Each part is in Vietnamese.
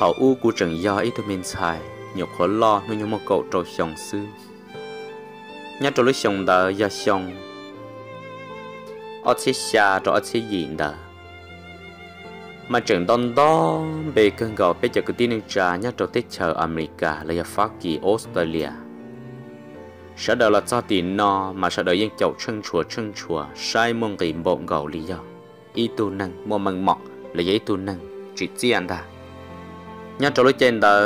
thảo u của trần do ít tôi mình xài nhiều khó lo nuôi nhau một cậu trâu sòng sư nhà trâu lối sòng đã do sòng ở chế xa rồi ở chế diện đã mà trường đông đó bề cơn gò bây giờ cứ tin được trà nhá trâu tết chờ America là Pháp phát kỳ Australia sợ đời là cho tiền no mà sợ đời yên chậu chân chùa chân chùa sai mông kỳ bộ gầu lý do y tu năng mua măng mọc là giấy tu năng chỉ chi anh ta nhà trò lối trên đó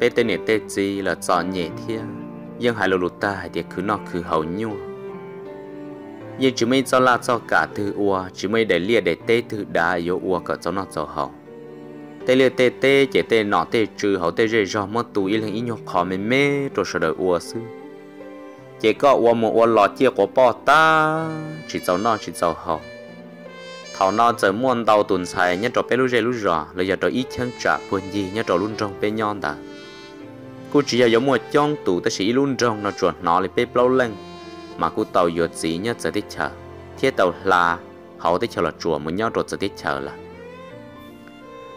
bê tên nè tê chi là trò nhẹ thia nhưng hai lô lụt ta hai cứ nó cứ hầu nhua nhưng chúng mình cho là cho cả thứ ua chúng mình để lia để tê thứ đá yếu ua cả cho nó cho hầu tê lia tê tê chỉ tê nọ tê trừ hầu tê rơi do mất tù y lên ý nhục khó mê mê rồi sợ đợi ua sư chỉ có ua một ua lọ chia của bò ta chỉ cho nó chỉ cho hầu thảo nó giờ muôn tàu tuần xài nhất trò bé lu rê lu rò là giờ trò ít chân trả buồn gì nhất trò luôn trong bé nhon ta cô chỉ giờ giống một trong tủ ta chỉ luôn trong nó chuột nó là bé lâu lên mà cô tàu giọt gì nhất giờ thích chờ thế tàu là họ thích chờ là chùa muốn nhau rồi giờ thích chờ là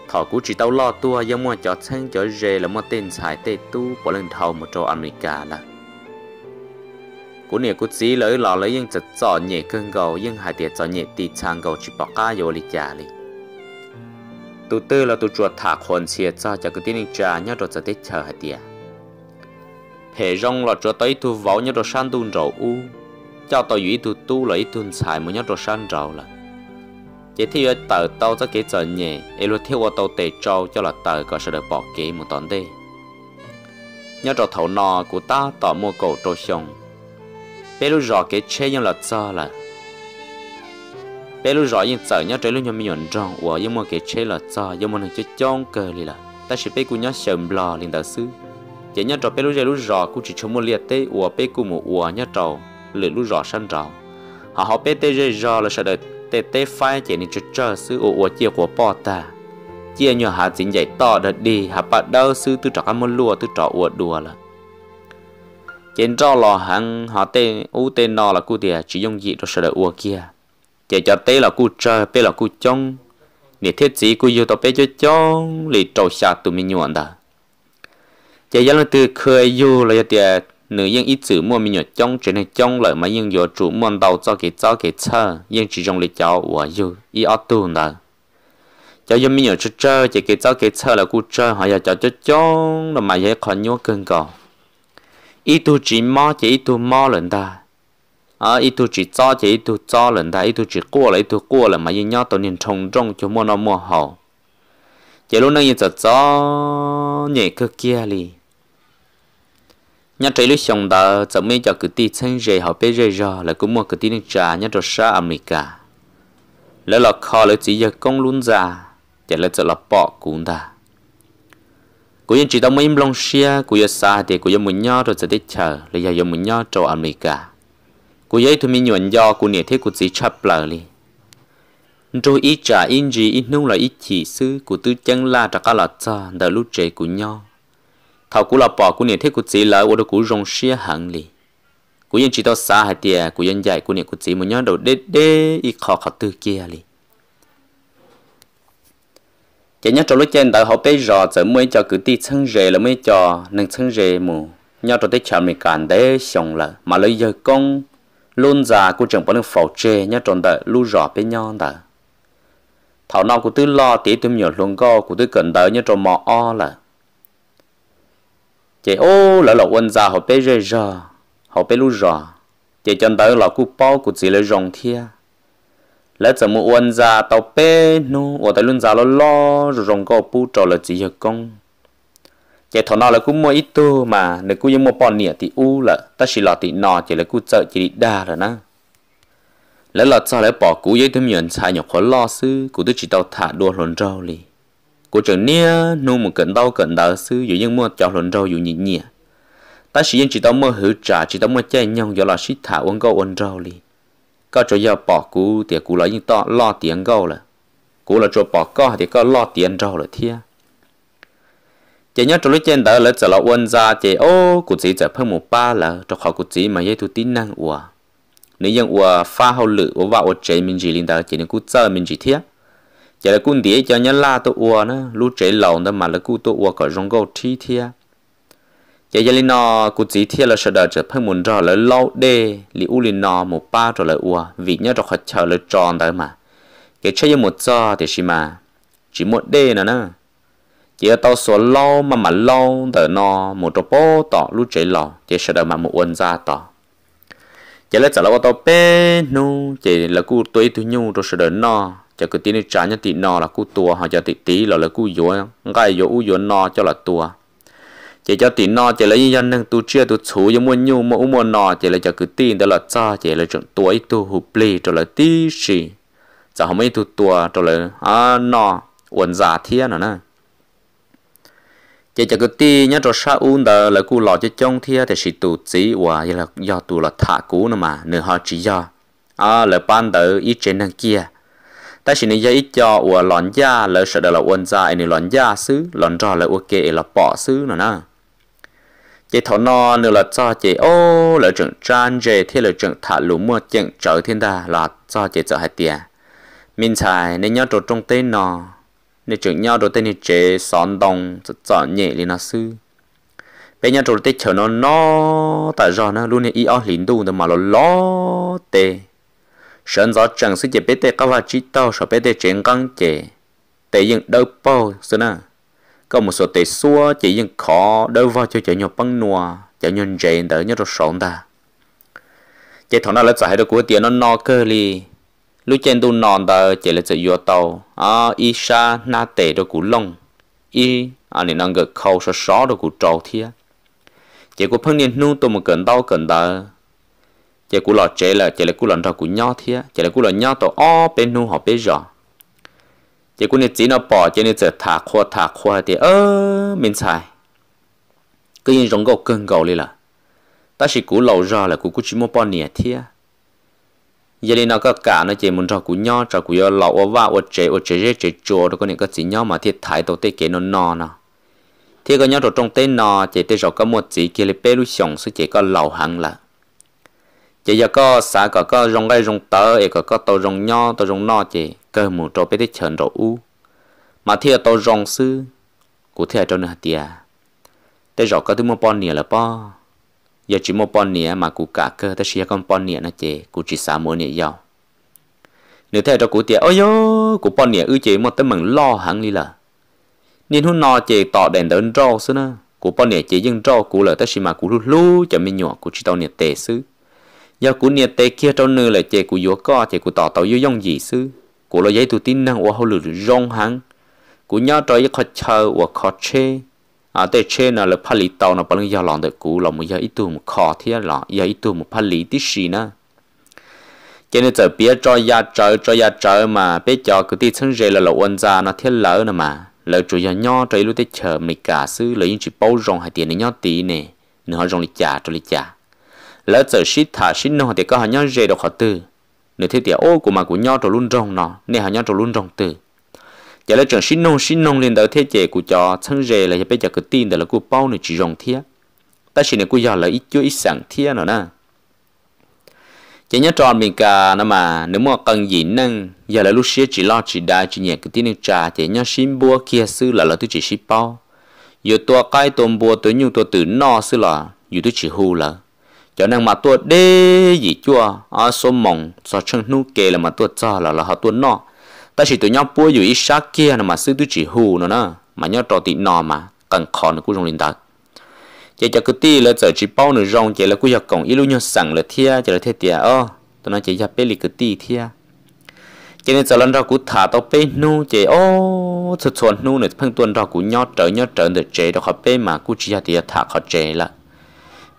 thọ cú chỉ tàu lo tua giống một chó xanh chó rê là một tên xài tê tu bỏ lên thầu một trò anh America là กูเนี่ยกูจีเลยหล่อเลยยังจะจอดเหย่เกินเกายังหายเดียจอดเหย่ตีชางเกาชิปอก้าโยลิจาลิตูเตอร์เราตูจวดถาคนเชียจอจากกูที่นิจาเนี่ยเราจะได้เจอหายเดียเพยงเราจะได้ตูเฝ้าเนี่ยเราชันตูนเราอู้เจ้าตัวอยู่ตูตู้เลยตูนสายมันเนี่ยเราชันเราละเจ้าที่เราเติร์ตจะเกิดจอดเหย่เอลูเที่ยวเราเตะเจ้าเจ้าเราเติร์ก็เสด็จบอกเกย์มันตอนเด้ nhớ trò thầu nò của ta tỏ mua cầu trâu sông bây giờ cái chế nhân là cho là bây giờ nhân nhưng sợ nhớ trời lúc nhớ mình nhận tròn của nhưng mà cái chế là cho nhưng mà nó chơi chong cờ lì là ta sẽ bé cũng nhớ sầm lò liền đạo sư chỉ nhân trò bây giờ lúc rõ cũng chỉ chống một liệt tê của bây giờ một của nhớ trò lửa lúc rõ săn trò họ họ bây giờ rơi rõ là sợ đợt tê tê phai chỉ nên chơi chơi sư ủa ủa chia của bò ta chia nhỏ hạ chính dạy to đợt đi hạ bắt đầu sư từ trọ cái môn lùa từ trọ ủa đùa là trên cho lò hàng họ tên u tên nọ là cụ địa chỉ dùng gì đó sợ đỡ ua kia chỉ cho tê là cụ chờ bê là cụ trông nè thiết gì cụ yêu tao bê cho trông để trầu xả tụi mình nhuận đó chỉ giờ là từ khơi yêu là giờ địa nữ yên ít chữ mua mình nhọ trông chuyện này trông lại mà yên giờ chủ muốn đầu cho cái cho cái chơ nhưng chỉ dùng để cháu ua yêu y ở tu đó cho giờ mình nhọ chơi chơi chỉ cái cho cái chơ là cụ chơi họ giờ cho cho trông là mà giờ còn nhớ cơn cầu ít tu chỉ mò chỉ ít tu mò lần ta à ờ, ít tu chỉ cho chỉ ít tu cho lần ta ít tu chỉ qua là ít tu qua là mà yên nhau tôi nên trồng trồng cho mua nó mua hậu chỉ lúc nãy yên cho cho nhẹ cơ kia li nhà trái lúc xong đó chẳng mấy cho cái tí chân rề họ bé rề rò lại cũng mua cứ tí nước trà nhà trò sa cả, lỡ là kho lỡ chỉ giờ công luôn ra, chỉ là cho là bỏ cũng ta กูยังจีต้องไม่ลงเชียกูยังซาเด็กกูยังมุนย่อเราจะได้เจอเลยยังมุนย่อโจอเมริกากูยังทุ่มหยวนยอกูเนี่ยที่กูจีชับเปล่าเลยโจอีจ่าอินจีอินนุ่งเลยอีจีซื้อกูตื้อจังลาจากกะหลัดจ้าเดาลูกเจกูย่อเท่ากูหลับปอกูเนี่ยที่กูจีเลยว่ากูรงเชียหังเลยกูยังจีต้องซาเดียกูยังใหญ่กูเนี่ยกูจีมุนย่อโดดเด็ดเด็ดอีคอเขาตื้อเกียเลย chỉ nhớ trong lúc trên đại học bây giờ giờ mới cho cứ đi chân rề là mới cho nâng chân rề mù nhớ trong tới chào mình cảm thấy xong là mà lấy giờ công luôn già cô chẳng bao nhiêu phẩu chê nhớ trong đời lưu rõ bên nhau đó thảo nào cô tư lo tí tôi nhiều luôn co cô tư cần đợi nhớ trong mò o là chị ô lỡ lộc quân già học bây giờ học bây lưu rõ chị chân tới là cô bao cô chỉ lấy rồng thiêng แล้วจะมูวันจาเตาเป้นูว่าแต่ลุนจาล้อล้อรงก็ปูจอละจีกงเจทอนอแล้วกูมัวอีตัวมาเด็กกูยังมัวปอนเนี่ยตีอู้ละแต่สิหลอตีนอเจแล้วกูเจอจีดาละนะแล้วหลอดจอแล้วปอกูยังถึงเหมือนชายหยกคนล้อซื้อกูต้องจีเตาถาดัวหลนเจ้าลีกูเจอเนี่ยนูมึงเกินเตาเกินดาซื้ออยู่ยังมัวจอหลนเจ้าอยู่เนี่ยแต่สิยังจีเตามัวหือจ่าจีเตามัวแจ้งยองอยู่หลอดชิถาวันก็วันเจ้าลี có chỗ giờ bỏ cú thì cú lấy những to lo tiếng gâu là cú là cho bỏ co thì có lo tiếng rau là thia chỉ nhớ chỗ lúc trên đó là trở lại quân gia chỉ ô cú chỉ trở phân một ba là cho họ cú chỉ mà dây tu tin năng ủa nếu như ủa pha hậu lự ủa vào ủa chế mình chỉ linh đó chỉ nên cú chơi mình chỉ thiết chỉ là cú đĩa cho nhớ la tôi ủa nữa lúc chế lầu đó mà là cú tôi ủa có rong gâu thi thiết giờ giờ nó cụ chỉ thiên là sợ đợi chờ phải muốn trò là lâu đê li u li nó một ba rồi là ua vì nhớ rồi khởi chờ là tròn đấy mà cái chơi một giờ thì xí mà chỉ một đê nữa nè chỉ tao số lâu mà mà lâu tới nó một chỗ bố tỏ lúc chơi lò chỉ sợ đợi mà một quân ra tỏ chỉ là trả lời tao bé nu chỉ là cụ tuổi tuổi nhu rồi sợ đợi nó chỉ cứ tí nữa trả nhớ tí nó là cụ tua hoặc là tí tí là là cụ yếu ngay yếu u yếu nó cho là tua chỉ cho tí nọ chỉ lấy dân năng tu chưa tu chú giống mua nhu mua mua nọ chỉ lấy cho cứ tin đó là cha chỉ lấy chọn tuổi tu hụp lì cho là tí gì giờ không mấy tu tua cho là à nọ uẩn giả thiên nữa nè chỉ cho cứ tí nhớ cho sa un đó là cú lọ cho trong thiên thì sự tu chỉ hòa vậy là do tu là thả cú nữa mà nửa họ chỉ do à là ban đó ít trên năng kia ta chỉ nên dạy cho ủa lòn da lỡ sợ đó là uẩn giả này lòn gia xứ lòn trò là ok là bỏ xứ nữa nè chị thọ nọ nữa là cho chị ô là trưởng trang chị thì là trưởng thả lũ mua chuyện trở thiên đà là cho chị cho hai tiền minh tài nên nhớ đồ trong tên nọ, nên trưởng nhau đồ tiên thì chế sòn đồng cho cho nhẹ lên nó sư bây giờ đồ tên chờ nó nó tại do nó luôn ý ở lính đu mà nó lo tê sân gió chẳng sự chế bê tê các vật chỉ tao sợ bê tê chén căng chị, tê dựng đâu bao xưa nào có một số tế xua chỉ những khó đối với cho chợ nhau băng nùa chợ nhau rèn đỡ nhau đồ sống ta chế thằng nào lấy giải đồ của tiền nó no cơ li lúc trên tu nòn ta chỉ là chợ vô tàu à isha na tế đồ của long y à nên năng gật khâu sờ só đồ của trâu thia chế của phân niên nu tôi một cần đau cần đỡ chế của lọ chế là chế là của lần đầu của nhau thia chế là của lần nhau tàu o bên nu họ bên rõ chỉ cũng chỉ nó bỏ chỉ nó giờ thả khoa thả khoa thì ơ mình xài cứ như giống gấu cưng gấu đi là ta chỉ cú lầu ra là cú cú chỉ muốn bỏ nè thia giờ đi nó có cả nó chỉ muốn cho cú nhỏ cho cú yo lầu ở vạ ở chế ở chế chế chế chùa đó có những cái chỉ nhỏ mà thiệt thái đầu tê cái nó no nó cái có nhau trong tên nó chỉ tới rồi có một chỉ kia là bê lu xong số chỉ có lầu hẳn là chỉ giờ có xã có có rong cái rong tớ ấy có có tàu rong nho tàu rong no chỉ cơ mù trâu bé đi chờn rổ u mà thia tàu rong sư của thia trâu hạt tia tới rọ cơ thứ mua bò nìa là bò, giờ chỉ mua bò nìa mà cụ cả cơ tới xia con bò nìa nó chê cụ chỉ xả mua nìa giàu nếu theo cho cụ tia ôi yo cụ bò nìa ư chê một tới mừng lo hẳn đi là nên hôn nọ chê tò đèn đến rau sư nữa cụ bò nìa chỉ dừng rau cụ là tới xí mà cụ lu lu cho mình nhỏ cụ chỉ tàu nìa tệ sư giờ cụ nìa tệ kia trâu nư là chê cụ vô co chê cụ tò tò vô dông gì sư của lo giấy tu tin năng của hậu lử rong hăng của nhớ trời khó chờ của khó chê à tê chê là là phá lý tàu nó bằng giờ lòng được cũ lòng một giờ ít tu một khó thế là giờ ít tu một phá lý tí xì nữa cho nên giờ bia cho gia trợ cho gia trợ mà biết cho cứ tí chân rề là lộ ôn ra nó thiết lỡ nữa mà lỡ chủ nhà nho trời lúc tết chờ mình cả sư lấy những chỉ bao rong hai tiền nho tí nè nữa rong lịch trả cho lịch trả lỡ giờ shit thả shit nó thì có họ nho rề đâu khó tư nửa thế thì ô của mà của nho trổ luôn rồng nọ nên họ nho trổ luôn rồng từ giờ là trường sinh nông sinh nông lên tới thế chế của cho thân rề là bây giờ cứ tin là của bao này chỉ rồng thiệt ta chỉ là của giờ là ít chưa ít sẵn thiệt nữa nè chỉ nhớ tròn mình cả nó mà nếu mà cần gì nâng giờ là lúc xưa chỉ lo chỉ đại chỉ nhẹ cái được trả chỉ nhớ xin bùa kia sư là là tôi chỉ ship bao giờ tôi cai tôm bùa tôi nhiều tôi tự no sư là dù tôi chỉ hù là cho nên mà tôi đê gì chua à số mỏng so chân nu kề là mà tôi cho là là họ tôi nọ ta chỉ tụi nhau bua dù ít sát kia là mà sư tôi chỉ hù nó nè mà nhau trò tị nọ mà cần khó nó cũng rong lên ta chỉ cho cứ ti là giờ chỉ bao nửa rong chỉ là cứ giặc cổng ít lúc nhau sẵn là thia chỉ là thế tiệt ơ tụi nó chỉ giặc bê lì cứ ti thia cho nên giờ lần ra cú thả tao bê nu chỉ ô thật chuẩn nu này phăng tuần ra cú nhau trở nhau trở được chế đó họ bê mà cú chỉ giờ thì thả họ chế là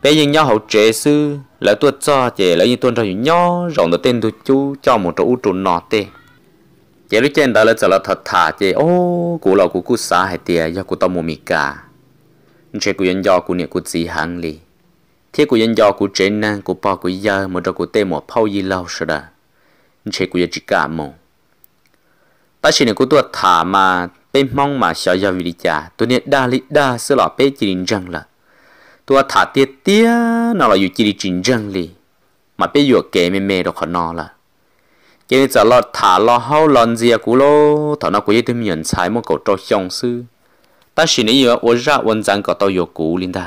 bây giờ nhau hậu trẻ sư lại tuột cho trẻ lại như tuần rồi nhau rộng được tên tôi chú cho một chỗ trụ nọ tê trẻ lúc trên đó là trở là thật thà trẻ ô cụ lò cụ cụ xa hay tìa do cụ tao mua mì cả trẻ cụ dân do cụ niệm cụ gì hẳn lì thế cụ dân do cụ trẻ năng cụ bò cụ giờ một chỗ cụ tê một phao gì lâu sợ đó trẻ cụ giờ chỉ cả mồ ta chỉ niệm cụ tuột thả mà bên mong mà sợ do vì đi trả tôi niệm đa lý đa sư lọ bé chỉ đình rằng là ตัวถาเตี้ยเตี้ยนอเราอยู่จีดีจริงจังลีมาไปอยู่เกมเมย์ดอกขนอละเกมจะรอถาลอเฮาลอนเจียกูโลถอนอกูยึดเหมียนใช้มกโจชงซื้อ但是呢，有我热文章搞到有鼓领的。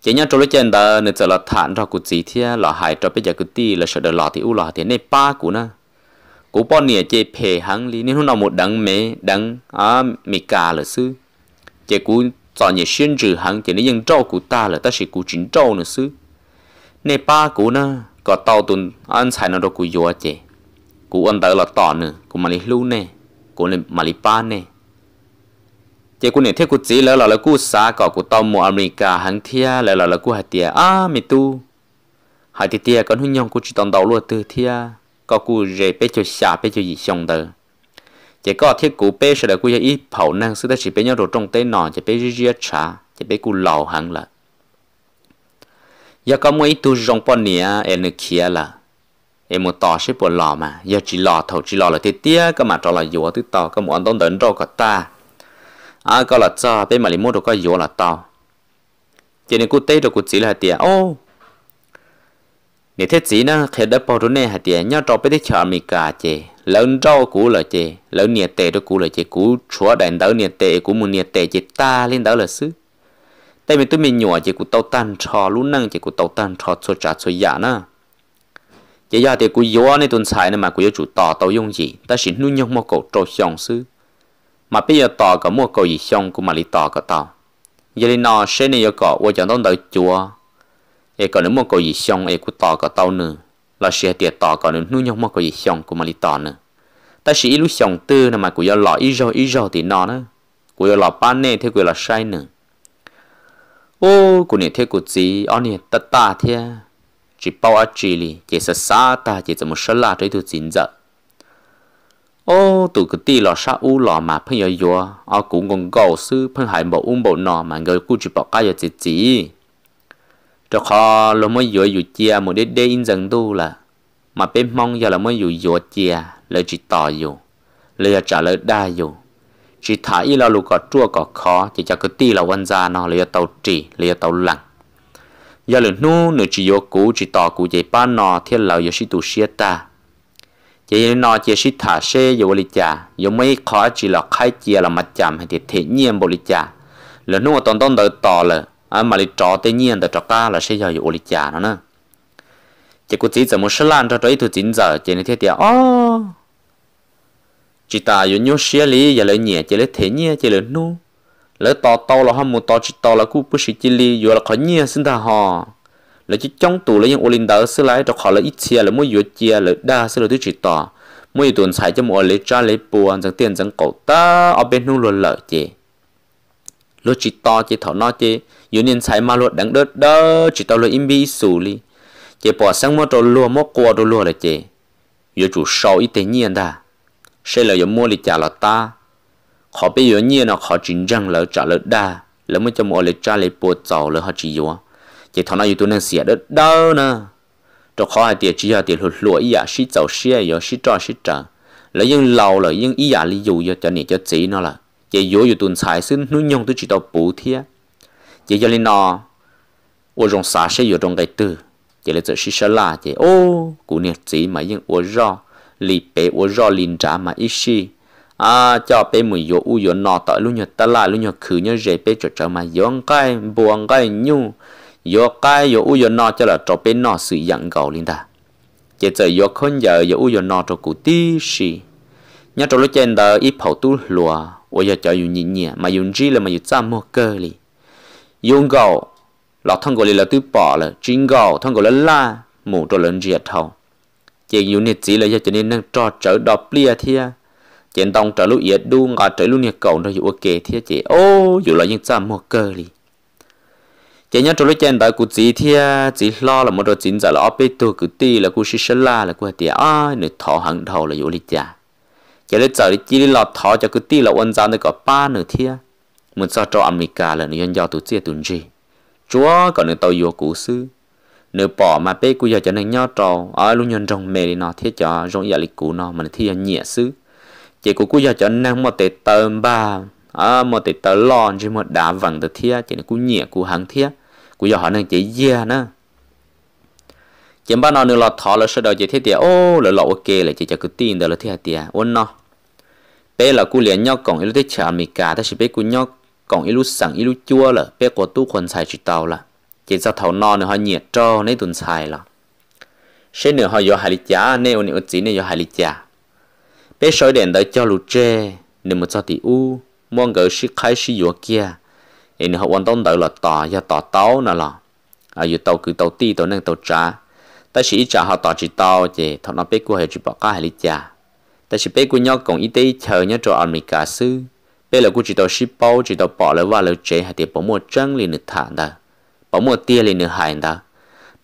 今年做了件的，你做了谈到古几天，老海做别家古地，了晓得老的乌老的那八股呢？古半年这培行里，你弄到木等没等啊，没加了是，这古 cho nhà xuyên trừ hàng thì nó trâu của ta là ta sẽ của chính trâu nữa xứ nè ba của nó có tàu tuần ăn xài nó đâu của gió chè của ăn tới là tỏ nữa của mà lý lưu nè của lý mà lý ba nè chỉ của nè thế của chỉ là là của xã có của tàu mùa America hàng thia là là của hạt tia à mi tu hạt tia con hưng nhong của chỉ tàu đầu luôn từ thia có của rể bé cho xả bé cho gì xong đời chỉ có thiết cụ bé sẽ là cụ y phẩu năng sư ta chỉ bé nhau đồ trong tế nọ chỉ bê riêng trả chỉ bé cụ lầu hẳn là giờ có mấy tu rong pon nia em kia là em một tỏ sẽ bộ lò mà giờ chỉ lò thầu chỉ lò là thiết tia các mà cho là dùa thứ tàu các món tông đến đâu cả ta à có là cho bé mà lấy mua đồ có dùa là tàu chỉ nên cụ tế đồ cụ chỉ là tia ô nếu thế chỉ na khi đã bỏ đồ này hạt tía nhau cho bé thế chờ mì cà chè lớn rau cũ là chè lớn nhiệt tệ đó cũ là chè cũ chúa đàn đỡ nhiệt tệ cũ một nhiệt tệ chè ta lên đỡ là xứ tại vì tôi mình nhỏ chè cũ tàu tan trò luôn năng chè cũ tàu tan trò số trả số giả na chè giả thì cũ yếu này tuần xài nên mà cũ yếu chủ tỏ tàu dùng gì ta chỉ nuôi nhông mua cầu trâu xong xứ mà bây giờ tỏ cả mua cầu gì xong cũng mà đi tỏ cả tàu giờ đi nọ xe này giờ có vợ chồng tao đợi chùa ai còn nếu mua cầu gì xong ai cũng tỏ cả tàu nữa là sẽ tiệt tỏ còn nữa nu nhau mà có gì xong của mà đi tỏ nữa ta chỉ lúc xong tư là mà của do lọ ít rồi ít rồi thì nó nữa của do lọ ba nè thế của là sai nữa ô của nè thế của gì ở nè ta ta thế chỉ bao ở chỉ li chỉ sợ xa ta chỉ 怎么说啦这都紧着 ô tụ cái tì lọ sa u lọ mà phân yo yo ở cũng còn gấu sư phân hải bộ um bộ nọ mà người cũng chỉ bảo cái gì gì จะขอลมอยู่อยู่เจียมได้ได้อินจังดูละมาเป็นมองยาลมอยู่อยู่เจีย เลยจิตต่ออยู่เลยจะเลยได้อยู่จิตถ่ายเราลูกก็ชั่วก็ขอ จะจะก็ตีเราวันจานอเลยเตาจีเลยเตาหลังยาลูกนู้นจิตโยกู จิตต่อกูใจป้านอเที่ยเราโยชิตุเชียตาเจนนอเจชิตาเชยยบริจาโยไม่ขอจีหลอกให้เจียเรามาจำให้เถ็ดเทียมบริจาแล้วนู่นตอนต้นเดิต่อเลย à mà lì trò tây nhiên đã trò cá là sẽ giờ ổn lì chả nó nè chỉ có chỉ giờ một sơ lan cho trói tôi chính giờ chỉ nên thế thì chỉ ta yếu nhớ xia lì giờ lấy nhẹ chỉ lấy thế nhẹ chỉ lấy nu lấy to to là ham một to chỉ to là cú bút chỉ lì yếu là khó nhẹ xin ta họ lấy chỉ trong tủ lấy những ổn lì đỡ xí lại cho khó lấy ít chia lấy mỗi yếu chia lấy đa xí lấy tôi chỉ to mỗi tuần xài cho mỗi lấy cha lấy buồn chẳng tiền chẳng cậu ta ở bên nu luôn lợi chị lo chỉ to chỉ thọ nó chỉ yếu nên sai mà lo đắng đớt đơ chỉ tao lo im bi sù li chỉ bỏ sang mua đồ lúa mua cua đồ lúa là chỉ yếu chủ sâu ít thế nhiên đã sẽ là yếu mua lịch trả là ta khó bây yếu nhiên nó khó chính răng là trả lỡ đa lỡ mới cho mua lịch trả lỡ bộ giàu là họ chỉ yếu chỉ thọ nó yếu tôi nên xỉa đớt đơ nè cho khó hai tiền chỉ là tiền lụt lụa ý à xí giàu xí yếu xí trò xí trả lỡ nhưng lâu lỡ nhưng ý à li dù cho nên cho chỉ nó là chỉ vô yếu tuần sai xin nuôi nhông tôi chỉ tao bù thia chỉ giờ linh nọ ô trong xả sẽ yếu trong cái từ chỉ là chỉ xí xả là chỉ ô cụ nè chỉ mà những ô rõ lì bé ô rõ lìn trả mà ít xí à cho bé mùi vô u yếu nọ tại lúc nhật ta lại lúc nhật khử nhớ rể bé cho cháu mà yếu cái buồn cái nhu vô cái vô u yếu nọ cho là cho bé nọ sự dặn cầu lên ta chỉ giờ vô khôn giờ vô u yếu nọ cho cụ tí xí nhớ trong lúc trên đó ít phẩu tu lùa 我要叫用人年，嘛用这了嘛有这么个哩，用狗老通过哩了都饱了，真狗通过了拉，母着人接头，chỉ dùng nè chỉ là cho nên năng trò trở đọc lia thia chỉ đồng trở lúc yết đu ngã trở lúc nè cầu nó dụ kề thia chỉ ô dụ là những trăm một cơ li chỉ nhớ trở lúc đại cụ chỉ thia chỉ lo là một đồ chính giả là ốp bê là cụ là cụ tiệt ai nửa hằng đầu là dụ li cha giờ lấy giờ chỉ lọt thọ cho cứ ti là quân gia nó có ba nửa thiên muốn sao cho America là người dân tổ chức tụ gì chúa còn người tàu vô cũ sư nếu bỏ mà bé cú giờ cho nên nhau trò ở luôn nhân rồng mề thì nó thiết cho rồng giờ lịch cũ nó mà thia nhẹ sư chỉ cú cú giờ cho nên một tệ tờ ba à một tệ tờ lon chỉ một đá vàng tờ thia chỉ là cú nhẹ cú hàng thia cú giờ họ nên chỉ yeah nữa chỉ ba nó nửa là thọ là sơ đầu chỉ thiết tiệt ô là lọ ok là chỉ cho cứ tin đó là thiết tiệt ôn nó bé là cô liền nhóc còn ilu thích chả mì cả ta chỉ bé cô nhóc còn ilu sẵn ilu chua là bé có tu quần xài chỉ tàu là chỉ sau thầu non nữa họ nhiệt cho nên tuần xài là sẽ nữa họ do hài lý chả nên ôn ức chỉ nên do hài lý chả bé soi đèn tới cho lù tre nên một cho tỷ u muốn gửi sĩ khai sĩ dùa kia nên họ quan tâm tới là tỏ do tỏ tàu nè là à dù tàu cứ tàu ti tàu nên tàu trả ta chỉ trả họ tỏ chỉ tàu chỉ thằng nó bé cô hay chỉ bỏ cá hài lý chả แต่ชิเป้กูยอกกงอีเต้เธอเนี่ยจออเมริกาซื้อเป้เรากูจิตเอาชิปเอาจิตเอาปอเลยว่าเราเจหาเตียปมัวจังเลยนึกฐานดาปมัวเตี้ยเลยนึกหายดา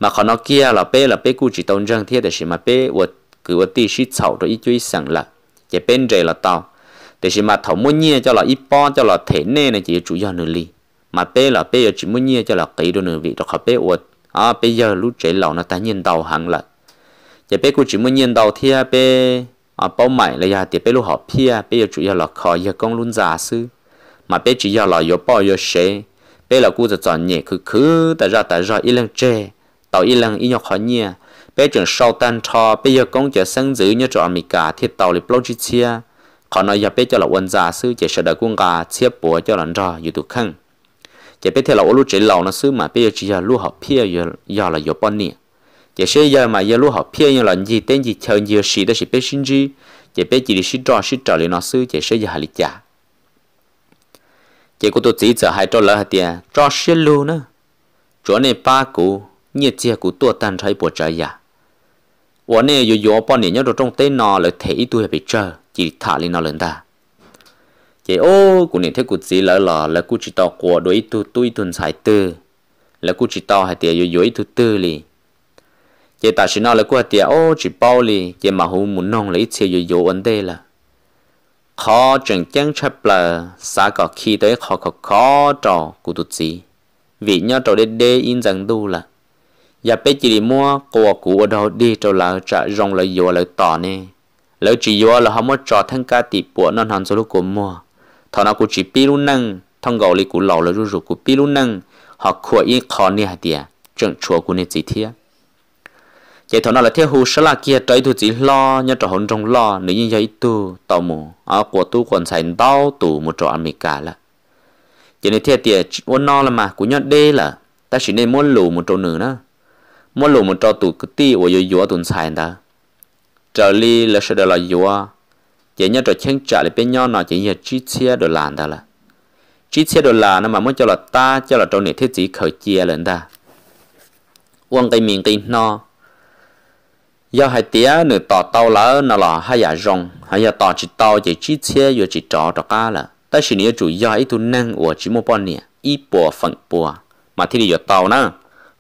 มาขอนอกเกียเราเป้เราเป้กูจิตเอาจังเทียแต่ชิมาเป้วัดคือวัดตีชิเฉาตัวอีจุ้ยสั่งละจะเป็นใจเราต่อแต่ชิมาถมัวเนี่ยจะเราอีป้อจะเราเทเน่ในจีจุยอนุลีมาเป้เราเป้เราจิมัวเนี่ยจะเราไกดูหนึ่งวิเราเขาเป้วัดอ่าเป้ยารู้ใจเรานะแต่เงินเดาหังละจะเป้กูจิมัวเงินเดาเทียเป้ à bao mày là giờ thì bây lúc họ pia bây giờ chủ yếu là khó giờ công luôn giả sư mà bây chủ yếu là yếu bao yếu xe bây là cô จะ chọn nhẹ cứ cứ tại ra tại ra ít lần chơi, tàu ít lần ít nhọc khó nhẹ bây chuẩn sau tan cho bây giờ công chỉ sân giữ như chỗ mì cả thiết tàu lịch lô chia khó nói giờ bây cho là quân giả sư chỉ sợ đời quân gà chia bùa cho lần ra dù tụ khăn chỉ bây theo là ô lúc chỉ lầu nó sư mà bây giờ chỉ là lúc học pia giờ giờ là yếu bao nhiêu 也是要嘛，一路好便宜了，你等你成就时的是百分之，也别只是找是找了那事，也是要还你家。结果都自己还找了点，找些路呢，找那八股，你结果多单才不这样。我呢有有半年要到中等那了，提一堆被这，只他里那人的。也哦，古年天古子了了，了古知道过对一堆堆一堆才得，了古知道还得有有一堆堆哩。chị ta chỉ nói là qua tiệt ô chỉ bao lì chị mà hú muốn nong lấy chơi dù dù vấn đề là khó chẳng chẳng chấp là xa có khi tới khó khó khó trò của tụt gì vì nhớ trò đê đê in rằng đu là và dạ bây chỉ đi mua của cụ ở đâu đi trò là trả rong là dù là tỏ nè lỡ chỉ dù là họ mới trò thằng ca tỷ bộ non hàng số lúc của mua thằng nào cũng chỉ pi luôn năng thằng gạo lì cụ lầu là rú rú của pi luôn năng họ khua ý khó nè tiệt chẳng chùa của nè gì thiệt chạy thọ nó là theo hồ sơ là kia trời tôi chỉ lo nhớ trò hồn trong lo nếu như vậy tu tàu mù ở của tu còn sành đau tù một trò ăn mì cả là chỉ nên theo tiền ôn no là mà của nhớ đê là ta chỉ nên muốn lù một trò nữa đó muốn lù một trò tù cứ ti ở dưới dưới tuần sành ta trở li là sẽ là dưới chỉ nhớ trò chân trả lại bên nhau nó chỉ nhớ chi chia đồ làm ta là chi chia đồ làm nó mà muốn cho là ta cho là trò này thế chỉ khởi chia lên ta uống cái miệng cái no ยาให้เตี้ยนึ่ต่อเต้าแล้วนั่นละให้ยาจงให้ยาต่อจิตเต้าจะจีเชียอยู่จิตจอดก้าละแต่สิ่งนี้จู่ยาอีทุนนั่งอวดจิโมปอนเนี่ยอีปัวฝังปัวมาที่นี่อยู่เต้านะ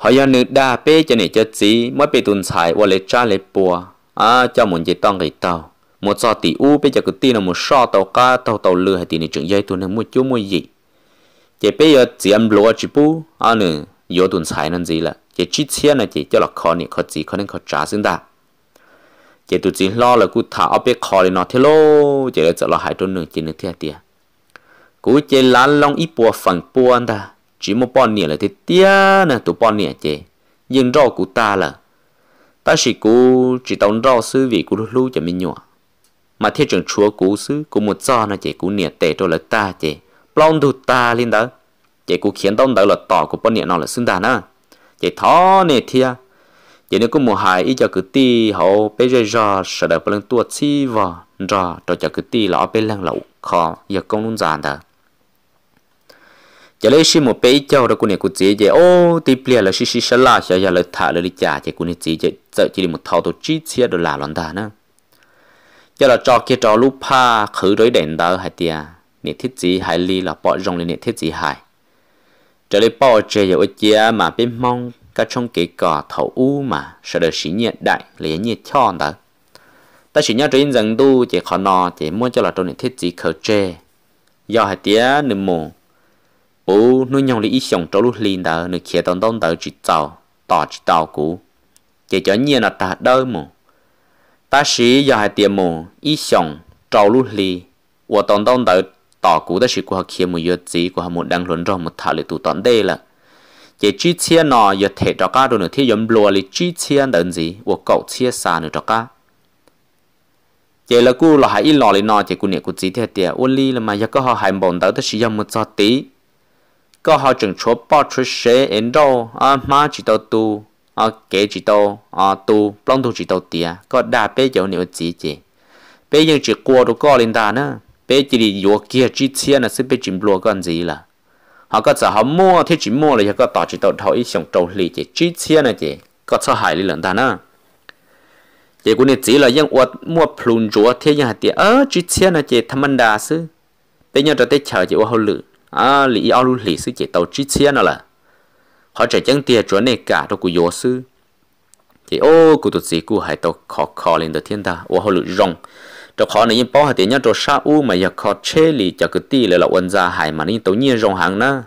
ให้ยาหนึ่งดาเป้จะเนี่ยจะจีไม่ไปตุนสายว่าเลจ้าเลปัวอ้าเจ้ามือนจะต้องกี่เต้าหมดสติอู้ไปจากกุฏินัหมดซอเต้าก้าเต้าเต้าเลือให้ที่นี่จึงยาอีทุนนั่งมุดจู่มุดยิ่งจะเป้ยาเจีอยมรัวจิปูอ้าหนึ่งอยู่ตุนสายนั่นจีละจะจีเชียน่ะจีจะหลักคอเนี่ยคอจีคอนั่งคอจ้าสึ่งตา chỉ tụi chỉ lo là cú thả bé khó để nó thế lô chỉ là lo là hại trốn đường chỉ nữa thế tiệt cú chỉ lá long ít bùa phẳng bùa anh ta chỉ một bọn nè là thế tia nè tụi bọn nè chỉ nhưng rõ cú ta là ta chỉ cú chỉ tao rõ sư vị cú lú cho mình nhỏ mà thế trường chúa cú sư cú một do nó chỉ cú nè tệ rồi là ta chỉ long đủ ta lên đó chỉ cú khiến tao đỡ là tỏ của bọn nè nó là xứng đáng á chỉ thọ nè thia giờ nếu có mùa hải ý cho cứ ti họ bây giờ giờ sợ đợi bao lần tua chi vào giờ rồi cho cứ ti lọ bên lăng lẩu khó giờ công luôn giàn đó giờ lấy xí một bây cho đó cũng này cũng chỉ dễ, ô ti bia là xí xí xả la xí giờ lấy thả lấy đi trả thì cũng này dễ vậy giờ chỉ là một thao tổ chi chi đồ là lần đó nữa giờ là cho kia cho lúc pa khử đối đèn đó hay tia nè thiết chỉ hay ly là bỏ rong lên thiết chỉ hay trở lại bỏ chơi giờ ở mà bên mong cả trong cái cỏ thấu u mà sợ đời sĩ nhiệt đại lấy nhiệt cho đó ta chỉ nhau trên rằng tu chỉ khó nò chỉ muốn cho là trong những thiết gì khờ chê do hai tía nửa mù u nuôi nhau lấy ý xong trâu lúc liền đó nửa kia tông tông tờ chỉ tàu tỏ chỉ tàu cũ chỉ cho nhiên là ta đơ mù ta sĩ do hai tía mù ý xong trâu lúc lì và tông tông tờ tỏ cũ ta sĩ của họ kia một yếu gì của họ một đang luận rồi một thảo lệ tụ tón đây là chỉ chi chia nó giờ thể cho cá đồ nữa thì giống lùa li chi chia đơn gì của cậu chia xa nữa cho cá chỉ là cô là hãy ít lọ li nọ chỉ cô niệm cô chỉ thế tiệt ôn li là mà giờ có họ hãy bổn tới tới sử dụng một số tí có họ chuẩn chúa bỏ chúa sẽ đến đâu à má chỉ tao tu à kế chỉ tao à tu long tu chỉ tao tiệt có đa bé chỗ niệm chỉ chỉ bé nhưng chỉ qua được có linh đàn nữa bé chỉ đi vô kia chi chia là sẽ bé chìm lùa con gì là họ có sợ họ mua thì chỉ mua là họ có tỏ chỉ tàu thôi ít sống trâu lì chỉ chi chia này chỉ có sợ hại lì lần ta nữa chỉ cũng chỉ là những vật mua plun chúa thế nhà tiệt ơ chi chia này chỉ tham ăn đà sư bây giờ trở tới chờ chỉ uất hậu lử à lì ao lì sư chỉ tàu chi chia nữa là họ chỉ chân tiệt chúa này cả đâu cũng vô sư chỉ ô cụ tụt gì cụ hại tàu khó khó lên được thiên ta uất hậu lử rong cho khó này bỏ hạt tiền nhá cho sa u mà giờ khó chế lì cho cứ ti lại là quân gia hải mà nên tổ nhiên rong hàng na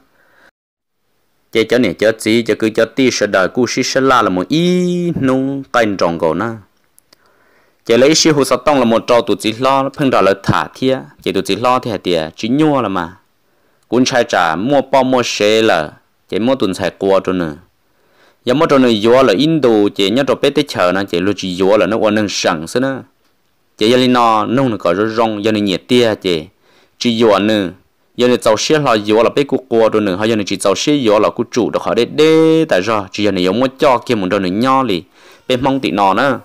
chế cho này cho gì cho cứ cho ti sẽ đời cu sĩ sẽ la là một y nung tay tròn gò na chế lấy sĩ hồ sát tông là một trò tụt chỉ lo phân ra là thả thia chế tụt chỉ lo thì hạt tiền chỉ nhua là mà quân sai trả mua bao mua xe là chế mua tuần sai qua cho nữa giờ mua cho này yếu là Indo chế nhá cho bé tới chờ na chế lu chỉ yếu là nó quan năng sẵn xí nữa chỉ giờ nó nung nó có rồi rong giờ nó nhiệt tia chỉ chỉ dọa nữa giờ nó tàu xe là dọa là bé cua cua đôi nữa hay giờ nó chỉ tàu xe dọa là cua chủ được họ để để tại sao chỉ giờ nó giống muốn cho kia một đôi nó nho lì bên mong tị nó nữa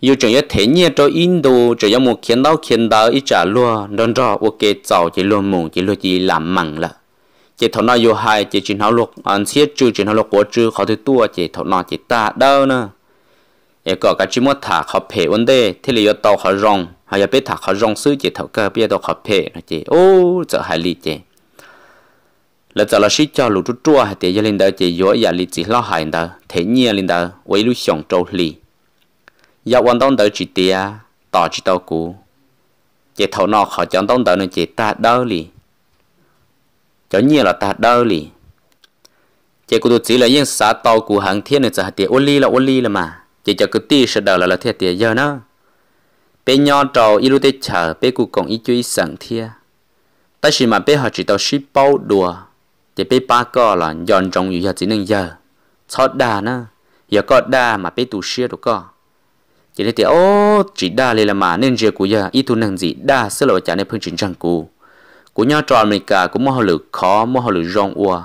giờ chẳng nhất thế nhé cho đồ chỉ giờ một khiến đau khiến đau ít trả luôn đơn rõ ok cháu chỉ luôn mùng chỉ luôn chỉ làm mặn là chỉ thọ nó yêu hai chỉ chỉ hào lục ăn xiết chứ chỉ hào lục của chứ khỏi thứ tua chỉ thọ nó chỉ ta đâu nữa เอกก็จิมว่าถาเขาเพวันเดที่เรียตอเขารองหายไปถาเขารองซื้อเจเถาก็เปียตอเขาเพนะเจโอ้จะหายลีเจแล้วจะเราชิจาลูจุจัวเตียลินเดเจย้อยยาลีจีล่าหายเดเทียเนียลินเดไว้ลูกสองโจลียาวันต้องเดจิเตียต่อจิตอกูเจเถานอเขาจังต้องเดนเจตาเดอลีจะเนียละตาเดอลีเจกูตัวจีเลยยังสาตอกูหางเทียนจะหาเตียโอลีละโอลีละมา chỉ cho cái tí sợ đầu là là thiệt tiệt giờ nó bé nhỏ trâu ít lúc tết chờ bé cụ còn ít chú ý sẵn thiệt ta chỉ mà bé họ chỉ tao ship bao đùa chỉ bé ba co là nhọn trong nhiều giờ chỉ nên giờ chót đà nó giờ có đà mà bé tu xia được co chỉ để tiệt ô chỉ đà lên là mà nên giờ cụ giờ ít tu năng gì đà sẽ là chả nên phương trình chẳng cụ cụ nhau trò mình cả cũng mua hồ lử khó mua hồ lử rong ua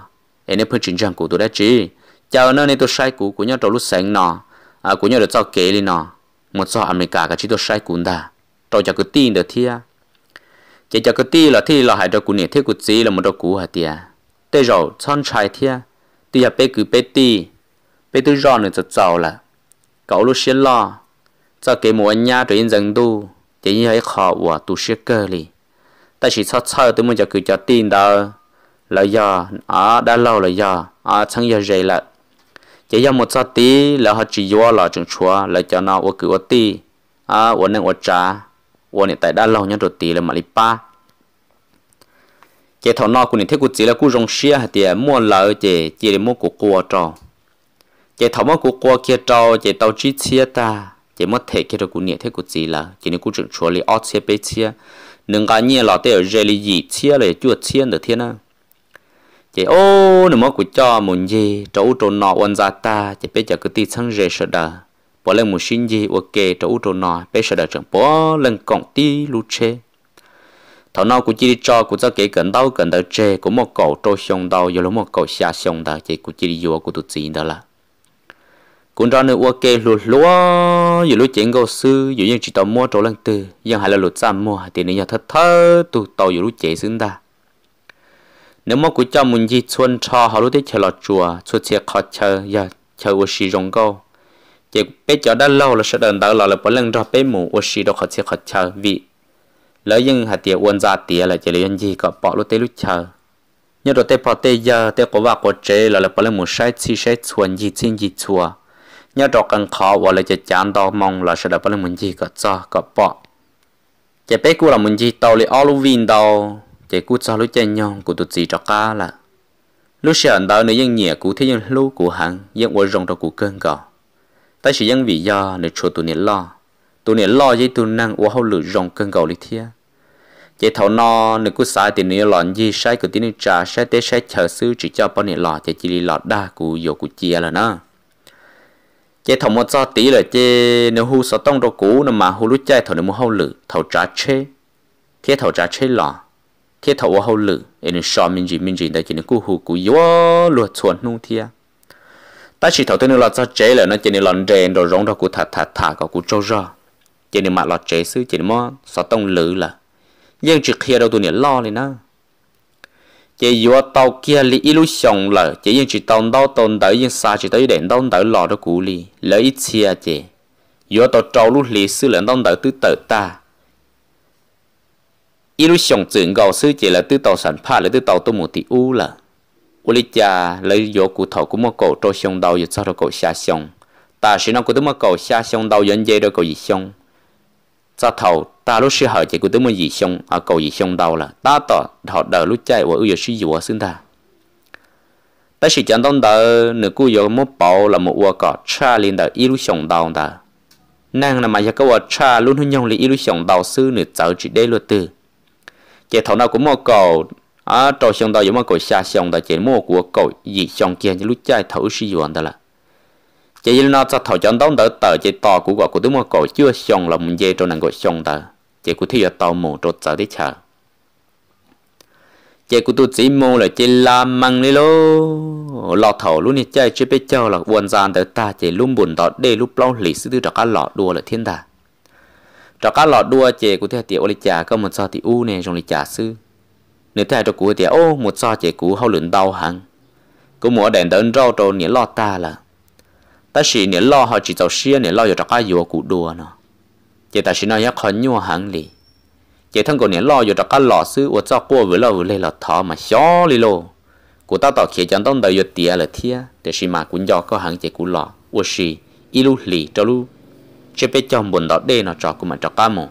nên phương trình chẳng cụ tôi đã chỉ chờ nó nên tôi sai cụ cụ nhau trò lúc sáng nọ à cũng nhớ được cho kế lên nó một số America cái chỉ tôi sai cũng đã tôi cho cứ tin được thia chỉ cho cứ tin là thi là hai đứa cũng nhớ thế cũng chỉ là một đứa cũng hả tia tới rồi chọn trai thia tia bé cứ bé ti bé tôi rồi nữa cho cháu là cậu lúc xuyên lo cho kế mùa nhà rồi yên dần tu chỉ như ấy khó của tu sẽ cơ li ta chỉ cho chơi tôi muốn cho cứ cho tin đó là do à đã lâu là do à chẳng giờ gì là chỉ do một số tí là họ chỉ do là chúng chúa là cho nó ô cứ ô tí à ở nên ô trà ở nên tại đã lâu nhất rồi tí là mà đi chỉ thằng nó cũng nên thấy cũng chỉ là cũng rong xia thì mua lợ chỉ chỉ để mua của cô trò chỉ thằng mua của cô kia cho chỉ tàu chi chia ta chỉ mất thể kia rồi cũng nên thấy cũng chỉ là chỉ nên cũng chúng chúa là ở chia bê chia nâng cái nhẹ là tới ở dưới là gì chia là chưa chia được thiên à chỉ ô nó mất của cho muốn gì chỗ chỗ nọ quan gia ta chỉ bây giờ cứ tin sang rể sợ đờ bỏ lên một xin gì ok chỗ chỗ nọ bây giờ đờ chẳng bỏ lên cọng ti lu chê thảo nào cũng chỉ cho của cho kể cần đau cần đỡ chê của một cậu trôi xong đau rồi một cậu xa xong đờ chỉ cũng chỉ vô của tụi chị đó là cũng ra nữa ok lúa lúa dù lúa chuyện gấu sư dù như chỉ tao mua chỗ lần từ nhưng hay là lúa giảm mua thì nếu nhà thật thơ tụi tao dù lúa chạy xứng ta nếu mà cứ cho mình gì xuân cho họ lúc đấy chờ lọt chùa xuất sẽ khó chờ giờ chờ ô xì rong câu chỉ bé cho đã lâu là sẽ đợi đỡ là bỏ lần ra bé mù ô xì đâu khó sẽ khó chờ vì lỡ nhưng hạt tiệt uốn ra tiệt là chỉ là gì có bỏ lúc đấy lúc chờ nhớ rồi tế bỏ tế giờ tế có vợ có trẻ là là bỏ lần một sai chi sai xuân gì xin gì chùa nhớ rồi cần khó và là chỉ chán đau mong là sẽ đỡ bỏ lần một gì có cho có bỏ chỉ bé cũng là một gì tàu là all win đâu chạy cú cho lúc chạy nhon của tụt gì cho cá là lúc sợ đó nơi dân nhẹ cú thế dân lú của hắn dân ôi rồng cho cú cơn cỏ tại sự dân vì do nơi chỗ tụi nên lo tụi nên lo với tụi năng ôi hậu lửa rồng cơn cầu lý thia chạy thầu no nơi cú sai thì nơi lọn gì sai của tin trả sai tế sai chờ sư chỉ cho bọn nên lo chạy chỉ đi lọt đa cú vô cú chia là nó chế thầu một sao tí là chế nơi hu sao tông đồ cũ nó mà hu lúc chơi thầu nơi mua hậu lửa thầu trả chế thế thầu trả chế lọ thiết thầu hậu lử nên sợ mình gì mình gì đây chỉ nên cú hù cú yếu luật chuẩn nung thiệt. ta chỉ thầu tên là cho chế là nó chỉ nên lòn rèn rồi rong ra cú thả thả thả có cú trâu ra chỉ nên mà lọt chế xứ chỉ nên mà sợ tông lử là nhưng chỉ khi đâu tụi nên lo này na chỉ yếu tàu kia li ít illusion là chỉ nhưng chỉ tàu đâu tồn tại nhưng xa chỉ tới đèn đâu tới lo đó cú li lấy chi chia chỉ yếu tàu trâu lúc li xứ là đâu tới tự ta 一路上整个世界了，都到山帕了，都到多摩地乌了。我哩家 lấy gió cụ thầu của một cậu trôi sông đầu dịch sau đó cậu xa sông ta sẽ nói của tôi một cậu xa sông đầu dân đó cậu gì sông ra thầu ta lúc sư hỏi chỉ của tôi một gì sông ở à, cậu đầu là ta tỏ họ đợi lúc chạy và ưu sư gì của xưng ta ta sẽ chẳng đông đợi nửa cụ gió một bảo là một quả cỏ cha lên đợi ít lúc đầu ta nàng là mà cho cậu cha luôn hơn nhau là ít lúc đầu sư nửa cháu chỉ đây luật từ chế thầu nào cũng mua cầu à trò xong đó giống mà cầu xa xong đó chế mua của cầu gì xong kia như lúc chơi thầu sử dụng đó là chế như nó cho thầu chọn đóng đỡ tờ chế to của gọi của tôi mua cầu chưa xong là mình dây cho nên gọi xong đó chế của thiếu ở tàu mù trốt sợ đấy chờ chế của tôi chỉ mua là chế làm măng đi lô lọ thầu luôn đi chơi chế biết chơi là buồn gian đỡ ta chế luôn buồn đó để lúc lâu lì sư tư đó cả lọ đùa là thiên đàng cho các lọ đua chế của thẻ tiểu lịch trả có một so thì u nè trong lịch trả sư nếu thẻ cho của thì ô một so chế cú hậu lượn đau hẳn cũng muốn đèn đơn rau trâu nhớ lo ta là ta chỉ nhớ lo họ chỉ tàu xia nhớ lo cho các yếu cụ đua nó chế ta chỉ nói nhắc khó nhua hẳn lì chế thân của nhớ lo cho các lọ sư ở cho cua với lo với lê lọ thọ mà xó lì lô của tao tỏ khía chẳng tông đầy yếu tía là thia để xì mà cũng do có hẳn chế cụ lọ uất xì ilu lì cho lu chế bé cho buồn đó đê nó trò của mình cho cá mồ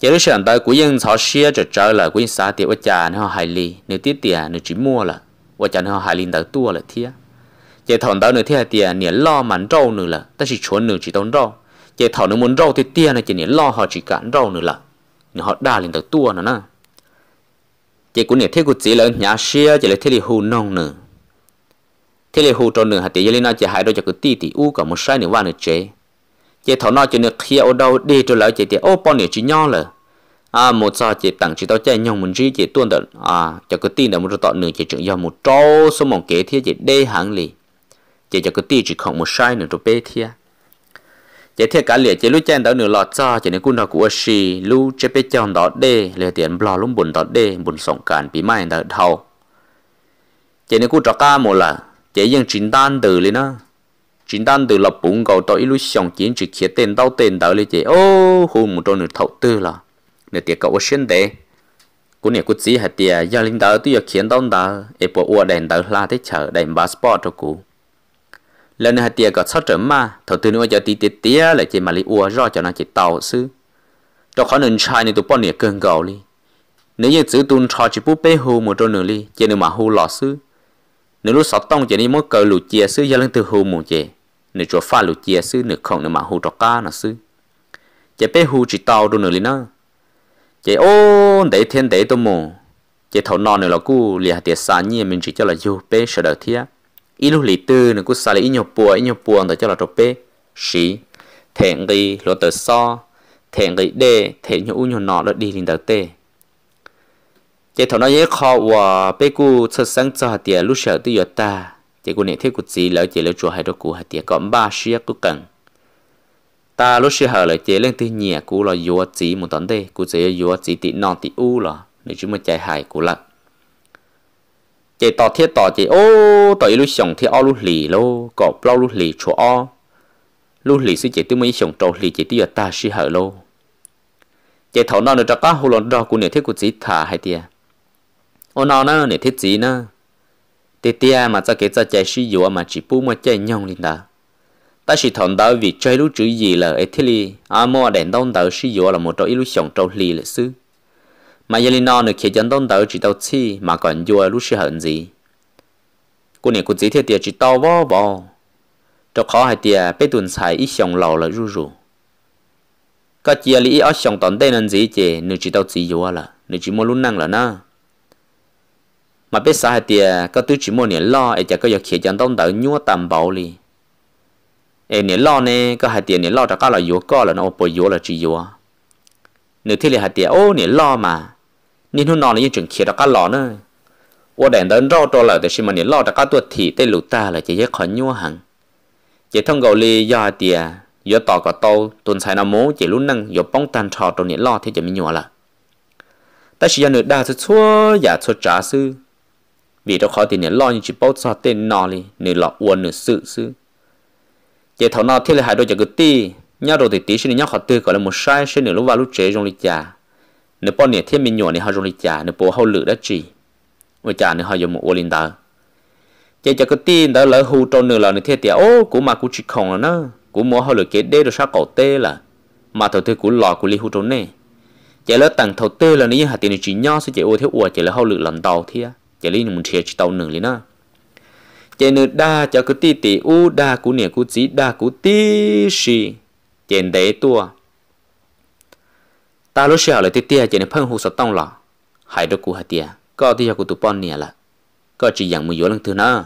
chế đứa sản tới của dân họ xia trở trở là của xã tiệm ở trà nó hài lì nếu tiết tiền nếu chỉ mua là ở trà nó hài lì tới tua là thia chế thằng tới nữa thia tiền nửa lo mắn rau nửa là ta chỉ chuẩn nửa chỉ tốn rau chế thằng nữa muốn rau thì tiền này chỉ nếu lo họ chỉ cản rau nửa là nếu họ đa lên tới tua nữa nè chế của nửa thế của chỉ là nhà xia chỉ là thế thì hù nông nửa, thế là hù trâu nửa hạt tiền lên nó chỉ hai đôi cho cái tì tì u cả một sai nửa qua nửa chế chị thảo nói chị nữa khi ở đâu đi trở lại chị thì ô bao nhiêu chỉ nho là à một sao chị tặng chị tao chơi nhau mình riêng chị tuôn được à cho cái tin là một tọt nửa chị trưởng giao một trâu số mong kế thiết chị đê hàng lì chị cho cái tin chị không một sai nửa rồi bê thiết chị thiết cả liệt chị lúc chen đó nửa lọt cho chị nên cún đó của chị lúc chị bê chồng đó đê liệt tiền bỏ luôn buồn đó đê buồn sòng cản bị mai đó đau chị nên cún trọ ca một là chị dân chín tan từ lên đó chính đan từ lập bụng cầu tôi lúc xong kiến chỉ kia tên đau tên đó lấy chị ô hôm một trâu nửa thầu tư là nửa tiệc cậu xin để cũng nè cũng chỉ hạt tiệc gia linh đỡ tôi khiến đau đỡ để bộ uo đèn đỡ la thế chờ đèn passport cho cụ lần hạt tiệc có sáu chấm mà thầu tư nữa cho tí tí tí lại chị mà lấy uo rõ cho nó chỉ tàu sư cho khó nên sai nên tụi bọn nè cơn gạo đi nếu như giữ tuân cho chỉ bút bê hồ một trâu nửa đi chị nữa mà hồ lọ sư nếu lúc sáu tông chỉ đi mất cờ lụt chia sư gia linh từ hồ một chị nửa chỗ pha lụt chia sư nửa không nửa mà hù trọ ca nà sư chạy bé hù chỉ tàu đồ nửa lì nà chạy ô để thiên để tôi mù chạy thầu nọ nửa là cú lìa tiệt xa nhiên mình chỉ cho là dù bé sợ đợt thía ít lúc lì tư nửa cú xa lì ít nhiều bùa ít nhiều bùa người cho là trọ bé xí thẹn gì lo tờ so thẹn gì đê thẻ nhiều u nhiều nọ nó đi đến đầu tê chạy thầu nó nhớ khó và bé cú sơ sáng cho hạt tiền lúc sợ tư yết ta chỉ của niệm thiết của chị lỡ chị lỡ chùa hay đó cụ hay tiệt có ba xia cũng cần ta lúc xia hở lỡ chị lên từ nhà cụ là yoga chị một tấn đây cụ chị yoga chị tị non tị u là nếu chúng mình chạy hải cụ lận chị tỏ thiết tỏ chị ô tỏ lúc sống thì o lúc lì lô có bao lúc lì chùa o lúc lì sư chị từ mấy sống trâu lì chị tiêu ta xia hở lô chị thấu non được cho cá hồ lon đó cụ niệm thiết của chị thả hay tiệt ô non nè nền thiết chị nữa tê tia mà cho cái cho chạy sử dụng mà chỉ bu mà chạy nhông lên đó ta chỉ thằng đó vì chơi lúc chữ gì là ấy thế li à mua đèn đông đầu sử dụng là một trò illusion trong lì là sư mà giờ nó nữa khi chân đông đầu chỉ tao chi mà còn vua lúc sử hận gì cô này cô chỉ thế tia chỉ tao vó bò cho khó hay tia bé tuần xài ít xong lò là rú rú có chia lý ở xong tận đây nên gì chứ nếu chỉ tao chỉ vua là nếu chỉ mua lúc năng là na mà biết sao thì có tư chỉ mua nè lo ấy chả có giờ khía chẳng đông đỡ nhua tầm bảo li ấy nè lo nè có hai tiền nè lo cho các là yếu co là nó bồi yếu là chỉ yếu nửa thế là hai tiền ô nè lo mà nên hôm nọ là những chuyện khía cho các lo nữa qua đèn đơn rau cho là để xem mà nè lo cho các tuột thì tây lụt ta là chỉ dễ khó nhua hẳn chỉ thông cầu li do hai tiền do tỏ có tàu tuần sai nó mố chỉ lúc năng do bóng tan trò trong nè lo thì chỉ mới nhua là ta chỉ là nửa đa số chúa giả dạ số trả sư vì đó khó thì nè lo như chỉ bao xa tên nọ li nè lọ uốn nè sự sự vậy thầu nọ thiên là hai đôi chả cứ ti nhau đồ thì tí xin nhau khó tư gọi là một sai xin nửa lúc vào lúc chế trong lịch trà nửa bao nè thiên mình nhỏ nè họ trong lịch trà nửa bố hậu lự đã chỉ và trà nửa họ dùng một uốn linh tờ vậy chả cứ ti đó lỡ hù trong nửa lọ nửa thiên tiệt à, ô cũng mà cũng chỉ không là nó cũng mua họ lựa kế đê rồi sao cậu tê là mà thầu tư cũng lọ của li hồ trong nè chạy lỡ tặng thầu tư là nếu như hạt tiền chỉ nhau sẽ chạy ô thiếu uổng chạy lỡ hậu lự lần đầu thiên chỉ lý mình chia chỉ tàu nửa lý nó chỉ đa cho cứ tì tì u đa cú nè cú chỉ đa cú tì xì chỉ để tua ta lúc sau lại tì tì chỉ nửa phân hồ sập tông lọ hãy được cú hạt tì có tì cho cú tụ pon là có chỉ dạng mùi yếu lần thứ nữa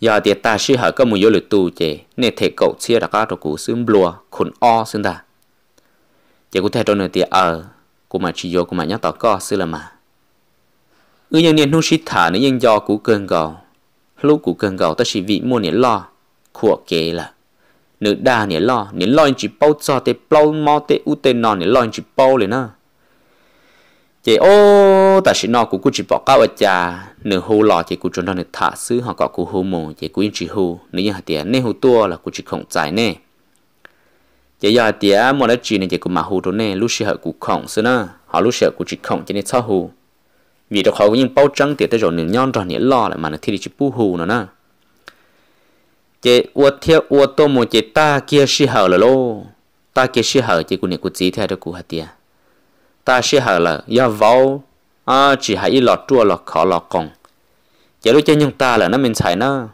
giờ thì ta sẽ hỏi có mùi yếu lực tù chế nên thể cậu đặc các đồ cú xương blua khốn o xương ta chỉ có thể cho nửa tì ở của mà chỉ vô của mà nhắc tỏ co xưa là mà người nhân niên nung sĩ thả nên nhân do cú cơn gầu lúc cú cơn gầu ta chỉ vị mua niên lo của kế là nữ đa niên lo niên lo anh chỉ bao cho tê bao mau tê u tê nọ niên lo anh chỉ bao liền na chị ô ta chỉ nọ cú cú chỉ bỏ cao ở cha nữ hồ lo chị cú chuẩn đó nữ thả sứ họ có cú hồ mồ chị cú yên chỉ hồ nữ nhân hạt tiền nên hồ tua là cú chỉ không giải nè chị giờ hạt tiền mua đã chỉ nên chị cú mà hồ đó nè lúc sĩ họ cú không sứ na họ lúc sĩ họ cú chỉ không cho nên sao hồ vì đó khó những bao trăng tiệt tới rồi nửa nhon tròn nhẹ lo lại mà nó thì đi chụp bu hù nó nè chế uo theo uo tô một chế ta kia si hở là lô ta kia si hở chế của nè của gì thế đó của hạt tia ta si hở là do vào à chỉ hãy lọt chua lọt khó lọt còng chế lúc chơi nhưng ta là nó mình xài nó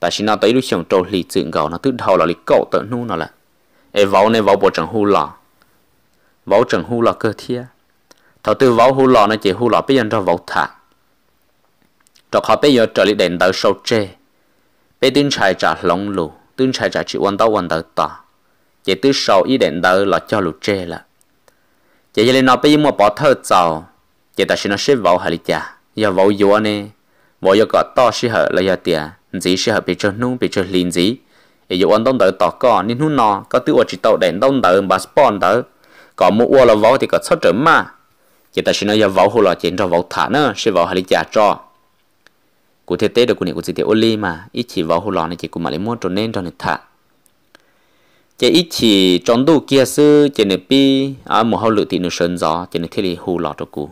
ta chỉ nó tới lúc chồng trâu lì chuyện gạo nó tự đầu là lì cậu tận nu nó là ai vào này vào bộ trận hù là, vào trận hù là cơ thiệt thầu tư võ hú lọ nó chỉ hú lọ bây giờ cho võ thả trọc họ bây giờ trở lại đến tàu sâu chê bây tin chạy trả lông lù tin chạy trả chỉ quan tàu quan tàu tỏ chỉ tư sâu ý đến tàu là cho lù chê là chỉ là nó bây giờ mua bỏ thơ giàu chỉ ta xin nó xếp võ hà lý chả giờ võ dùa nè võ giờ có to xí hở là giờ tiền gì xí hở bị cho nung bị cho liền gì ý dụ anh đông tới tỏ cỏ nên hú nó có tư ở chỉ tàu đến đông tới bà spawn tới có mua là võ thì có xuất trưởng mà chỉ ta xin nói giờ vẩu hồ lọ chỉ cho vẩu thả nữa sẽ vẩu hà lý cho cụ thế tế được cụ này cụ chỉ tiểu oli mà ít chỉ vẩu hồ lọ này chỉ cụ mà lấy mua trốn nên cho nên thả chỉ ít chỉ trốn đủ kia sư chỉ này pi à một hậu lự thì nó sơn gió chỉ này thế thì hồ lọ cho cụ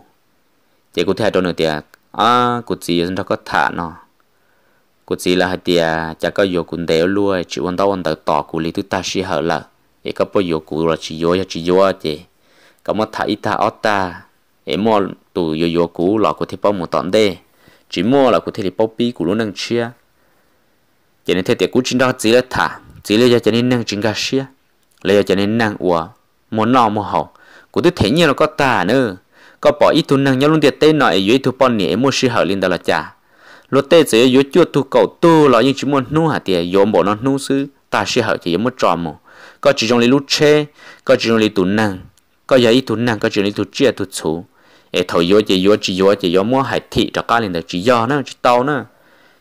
chỉ cụ thể trong nữa tiệt à cụ chỉ dân cho có thả nó cụ chỉ là hai tiệt chắc có vô cụ đều luôn chỉ quan tao quan tao tỏ cụ lý tư ta xí hở là cái có bao vô cụ là chỉ vô chỉ vô chỉ có một thả ít thả ót ta em mua tụ yo yo cũ là có thể bao một tận đây chỉ mua là có thể bao bì của luôn đang chia cho nên thế thì cũng chính đó chỉ là thả chỉ là cho nên năng chính cả chia là cho nên năng ủa mua nọ mua hậu của tôi thấy nhiều là có tà nữa có bỏ ít tu năng nhau luôn tiệt tên nói dưới thu bọn nhỉ mua sư hở lên đó là trả lúc tê chỉ dưới chưa thu cầu tu là nhưng chỉ muốn nu hà tiệt yếm bỏ nó nu sư ta sư hở chỉ muốn tròn một có chỉ trong lý lút chê có chỉ trong lý tu năng có giờ ít tu năng có chỉ lý tu chia tu chú ê thầu yo chỉ chỉ yo chỉ yo mua hải thị cho cá lên đó chỉ yo nó chỉ tàu nó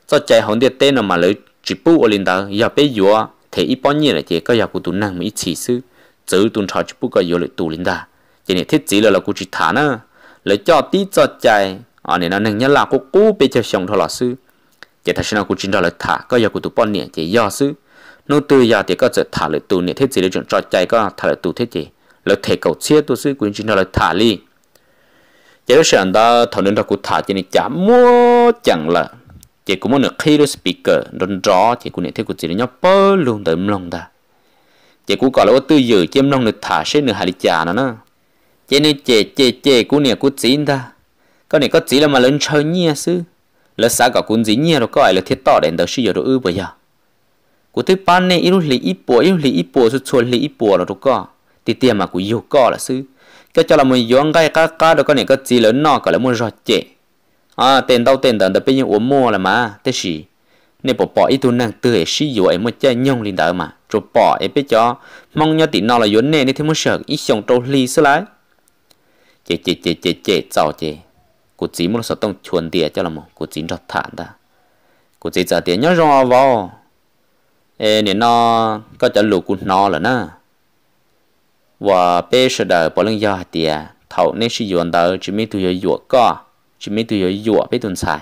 cho chạy hòn tên mà lấy chỉ bu ở lên giờ bé yo thế bao nhiêu là chỉ có giờ cụ tụi nàng mới chỉ sư chữ tụi trò chỉ bu có yo lại tụi lên đó chỉ này thiết chỉ là là cụ chỉ thả nó lấy cho tí cho chạy ở này nó nâng nhớ là cô cú bé cho xong thôi là sư chỉ thật sự là chỉ đó là thả có giờ cụ tụi bao nhiêu chỉ yo sư nó từ giờ thì có sẽ thả lại tụi này thiết chỉ là chuyện trò chạy có thả lại tụi thiết chỉ lấy thể cầu chia tụi sư cụ chỉ đó là thả li chỉ có sản ta thầu nên ra cụ thả chế này chả mua chẳng là chỉ cũng muốn được khi đó speaker đón rõ chỉ cũng nhận thấy cụ chỉ nhóc bơ luôn tới lòng ta chỉ cũng gọi là tư dự chế lòng được thả sẽ được hại chả nó nữa chỉ nên chế chế chế cũng nên cụ chỉ ta có này có chỉ là mà lớn chơi nhia sư là xã cả cũng chỉ nhia rồi có ai là thiết tỏ đến tới sư giờ đồ ư bây giờ cụ thứ ba này ít lúc lì ít bộ ít lúc lì ít bộ số chuồn lì ít bộ rồi đồ có thì tiền mà cụ yêu có là sư cho cho là mình yong cái cái cái đó con này có gì lớn nọ cả là muốn rọt chệ à tiền đâu tiền tận tập bên uống mua là mà thế gì nên bỏ bỏ ít thôi năng từ hệ sử dụng em một chơi nhông lên đó mà rồi bỏ em biết cho mong nhau tiền nọ là yến nè nên thêm một sợ ít xong trâu lì xí lại chệ chệ chệ chệ chệ giàu chệ cụ chỉ muốn sợ tông chuẩn tiền cho là một cụ chỉ rọt thản ta cụ chỉ trả tiền nhớ rõ vào ê nên nó có trả lù cụ nó là na và bây giờ đời bỏ lưng do tiề thầu nên sử dụng đời chỉ mấy tuổi dụ có chỉ mấy tuổi dụ bây tuần xài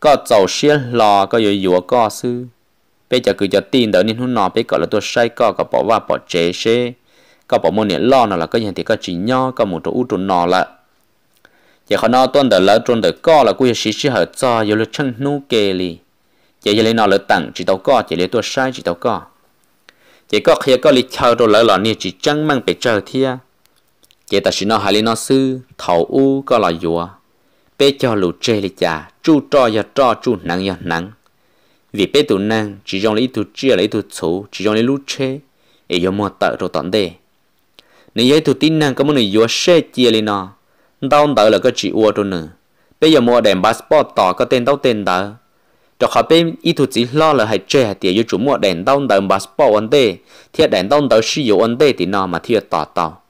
có giàu xe lo, có dụ dụ có sư bây giờ cứ cho tin đỡ nên hôm nọ bây giờ là tôi sai, có có bỏ vào bỏ chế xe có bỏ môn lo nào là có hiện thì có chỉ nho có một chỗ u trốn nọ là giờ họ nó tuần đỡ lỡ trốn đỡ có là cũng sĩ sĩ hở cho dù lực chân nu kề li giờ giờ lên nọ lỡ tặng chỉ tàu có chỉ lấy tôi sai chỉ tàu có chỉ có khi có lý chơi rồi lỡ lọ nè chỉ chân mang bị châu thia chỉ ta chỉ nó hai lý nó sư thầu u có lọ dùa bé châu lù chê lý chả chu trò ya trò chu nắng ya nắng vì bé tụ năng chỉ trong lý tụ chia lý tụ số chỉ trong lý lú chê ấy yo mua tợ rồi tận đề nếu vậy tụ tin năng có muốn người yo xe chia lý nó đau tợ là có chỉ uo rồi nữa bây giờ mua đèn passport tỏ có tên tao tên tờ cho khá bên ý thuật chỉ lo là hay chơi hay tiền yêu chủ mua đèn đông tông tờ passport ấn tê thiệt đèn đông tờ sử dụng ấn tê thì nó mà thiệt tỏ tàu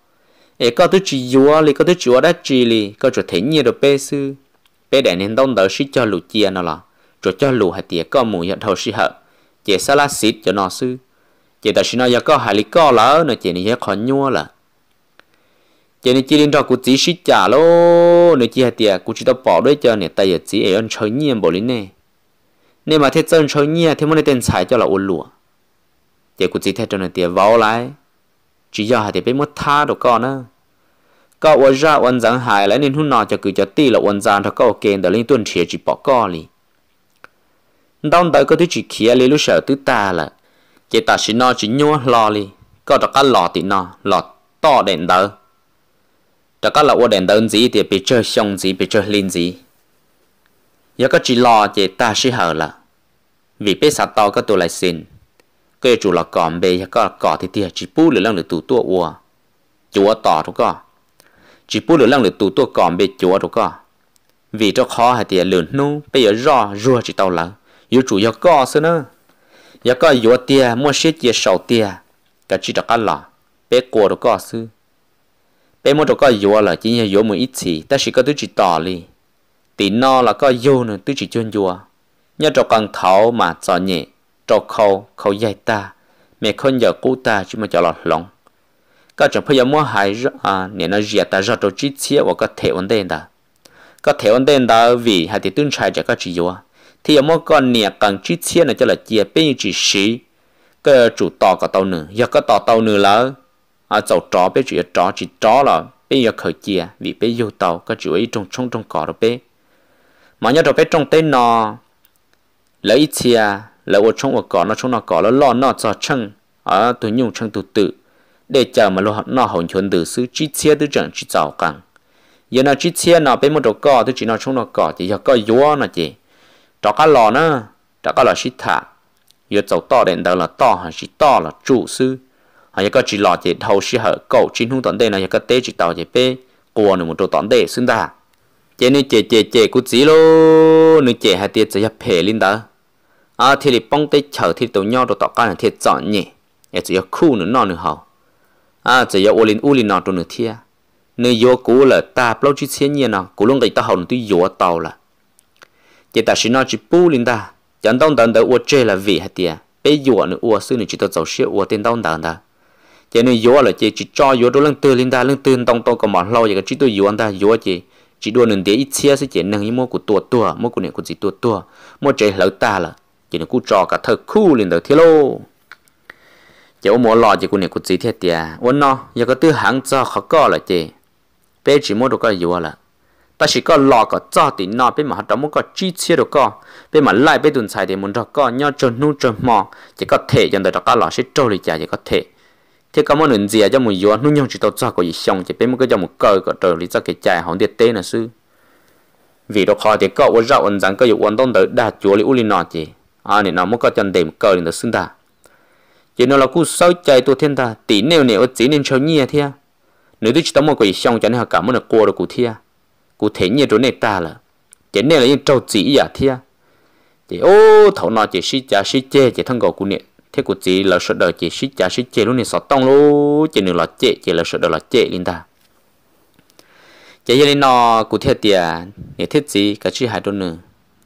ế có thứ chỉ yêu li có thứ chúa đã chỉ li có chỗ thấy nhiều đồ bê sư bê đèn đèn đông tờ sử cho lù chia nó là chỗ cho lù hay tiền có mùi nhận thầu sử hợp chỉ sao là xịt cho nó sư chỉ ta xin nói có hai lý có lỡ nó chỉ này khó nhua là chỉ này chỉ đến đó cũng chỉ xịt trả lô nó chỉ hay tiền cũng chỉ tao bỏ đấy cho này tại giờ chỉ ấy ăn chơi nhiều bộ lý này nên mà thế chân chơi nhia thế muốn tên xài cho là ổn lụa để cụ chỉ thế cho nên tiền vào lại chỉ do hai thì biết mất tha đồ con á có ôn ra ôn giảng hại lại nên hôm nọ cho cứ cho ti là ôn giảng cho có ok để lên tuần chia chỉ bỏ con đi đón tới có thứ chỉ kia lấy lúc sợ tứ ta là chỉ ta chỉ nó chỉ nhua lo đi có đó cả lọ thì nó lò to đèn đỡ đó cả là ôn đèn đỡ gì thì bị chơi xong gì bị chơi linh gì giờ có chỉ lo chỉ ta sẽ hở là vì bê sát to các tôi lại xin cái chủ là còn bê có cỏ thì thì chỉ bù lửa lăng lửa tủ tua ua chúa tỏ đúng không chỉ bù lửa lăng lửa tủ tua còn bê chúa đúng không vì cho khó hay thì lửa nu bây giờ rò rùa chỉ tao là, yêu chủ yêu có xưa nữa yêu có yêu tia mua xe chia sầu tia cả chỉ đặc là bé cua đúng có xưa bé mua đúng có yêu là chỉ nhớ yêu một ít gì ta chỉ có tôi chỉ tỏ đi, tí no là có yêu nữa tôi chỉ chuyên yêu nhớ trò cần thảo mà cho nhẹ trò khâu khâu dây ta mẹ con giờ cứu ta chứ mà cho lọt lòng các trường bây giờ mua hải à nè nó giật ta ra trò chi chia và có thể vấn đề đó có thể vấn đề đó vì hai thì tương trai cho các chị yêu thì giờ mua con nè cần chi chia này cho là chia bên chỉ sĩ cái chủ to có tàu nữa giờ có tàu tàu nữa là à tàu chó bây giờ chó chỉ chó là bây giờ khởi chia vì bây giờ tàu các chị ấy trong trong trong cỏ rồi bé mà nhớ rồi bé trong tên nó lấy ít à là ô trong ô cỏ nó trong nó cỏ nó lo nó cho chân ở tôi nhung chân tôi tự để chờ mà lo nó hồn chuẩn từ sự chi chia từ trận chi giàu càng giờ nó chi chia nó bên một đầu cỏ tôi chỉ nó trong nó cỏ thì giờ có yếu nó chỉ cho cá lò nó cho cá lò xịt thả giờ cháu to đến đâu là to hay xịt to là chủ sư hay có chỉ lo chỉ đầu sĩ hở cậu chính không tận đây này có tế chỉ tàu chỉ bé của nó một đồ tận đây xứng đáng chế nữ chế chế chế cú chí lô nữ chế hai tiệt chế phê linh ta, à thì lì bông tê chở thì tàu nhau đồ tọt cái là thiệt chọn nhỉ em chỉ khu nữa nọ nữa hào, à chỉ yêu linh u linh nọ đồ nữa thia nữ yêu cú là ta bao chi chiến nhiên nọ cú luôn cái hào hậu tụi yêu tàu là chỉ ta xin nọ chỉ bu linh ta chẳng đông tận tới u chơi là vị hai tiệt bê giờ nữa u sư nữa chỉ tao giàu xíu u tiền đông tận ta chỉ nữ yêu là chỉ chỉ cho yêu đồ lăng tư linh ta lăng tư đông tông còn mỏ lâu vậy cái chỉ tụi yêu anh ta yêu chỉ chỉ đua nền tiền ít chia sẽ chỉ nâng mua của tua tua mua của nền của gì tua tua mua chế lỡ ta là chỉ nền cú trò cả thơ khu lên đầu thiết lô chỉ ôm mua lò chỉ của nền của gì thiết tiệt ôn nó giờ có tư hàng cho khó co là chị bé chỉ mua được cái gì là ta chỉ có lò có cho thì nó bên mà họ đóng có chi chia được co bên mà lại bên tuần xài thì muốn cho co nhau trôn nu trôn mò chỉ có thể dần đợi đó có lò sẽ trôi đi chả chỉ có thể thế có một lần gì à, cho một gió nuôi nhau chỉ tao cho có gì xong chỉ biết một cái cho một cờ có trời lý cho cái chạy hỏng tiệt tê là sư vì đó khó thì có uốn rau uốn rắn có dụng uốn tông tới đa chúa lý u lý nọ chỉ à này nó một cái chân đệm cờ nên xưng ta chỉ nó là cú sâu chạy tôi thiên ta tỷ nêu nêu chỉ nên chơi nhẹ thia nếu tôi chỉ tao một cái gì xong cho nên họ cảm ơn là cô rồi cụ thia cụ thể nhẹ rồi này ta là chỉ nên là những trâu chỉ giả thia chỉ ô thấu nọ chỉ si chả si chê chỉ thằng gò cụ niệm thế của chị là sợ đời chỉ xích chả xích chê luôn nên sợ tông luôn chỉ nữa là chê chỉ là sợ đời là chê linh ta chỉ giờ lên nó cụ thể tiền để thiết gì cả chi hai đôi nữa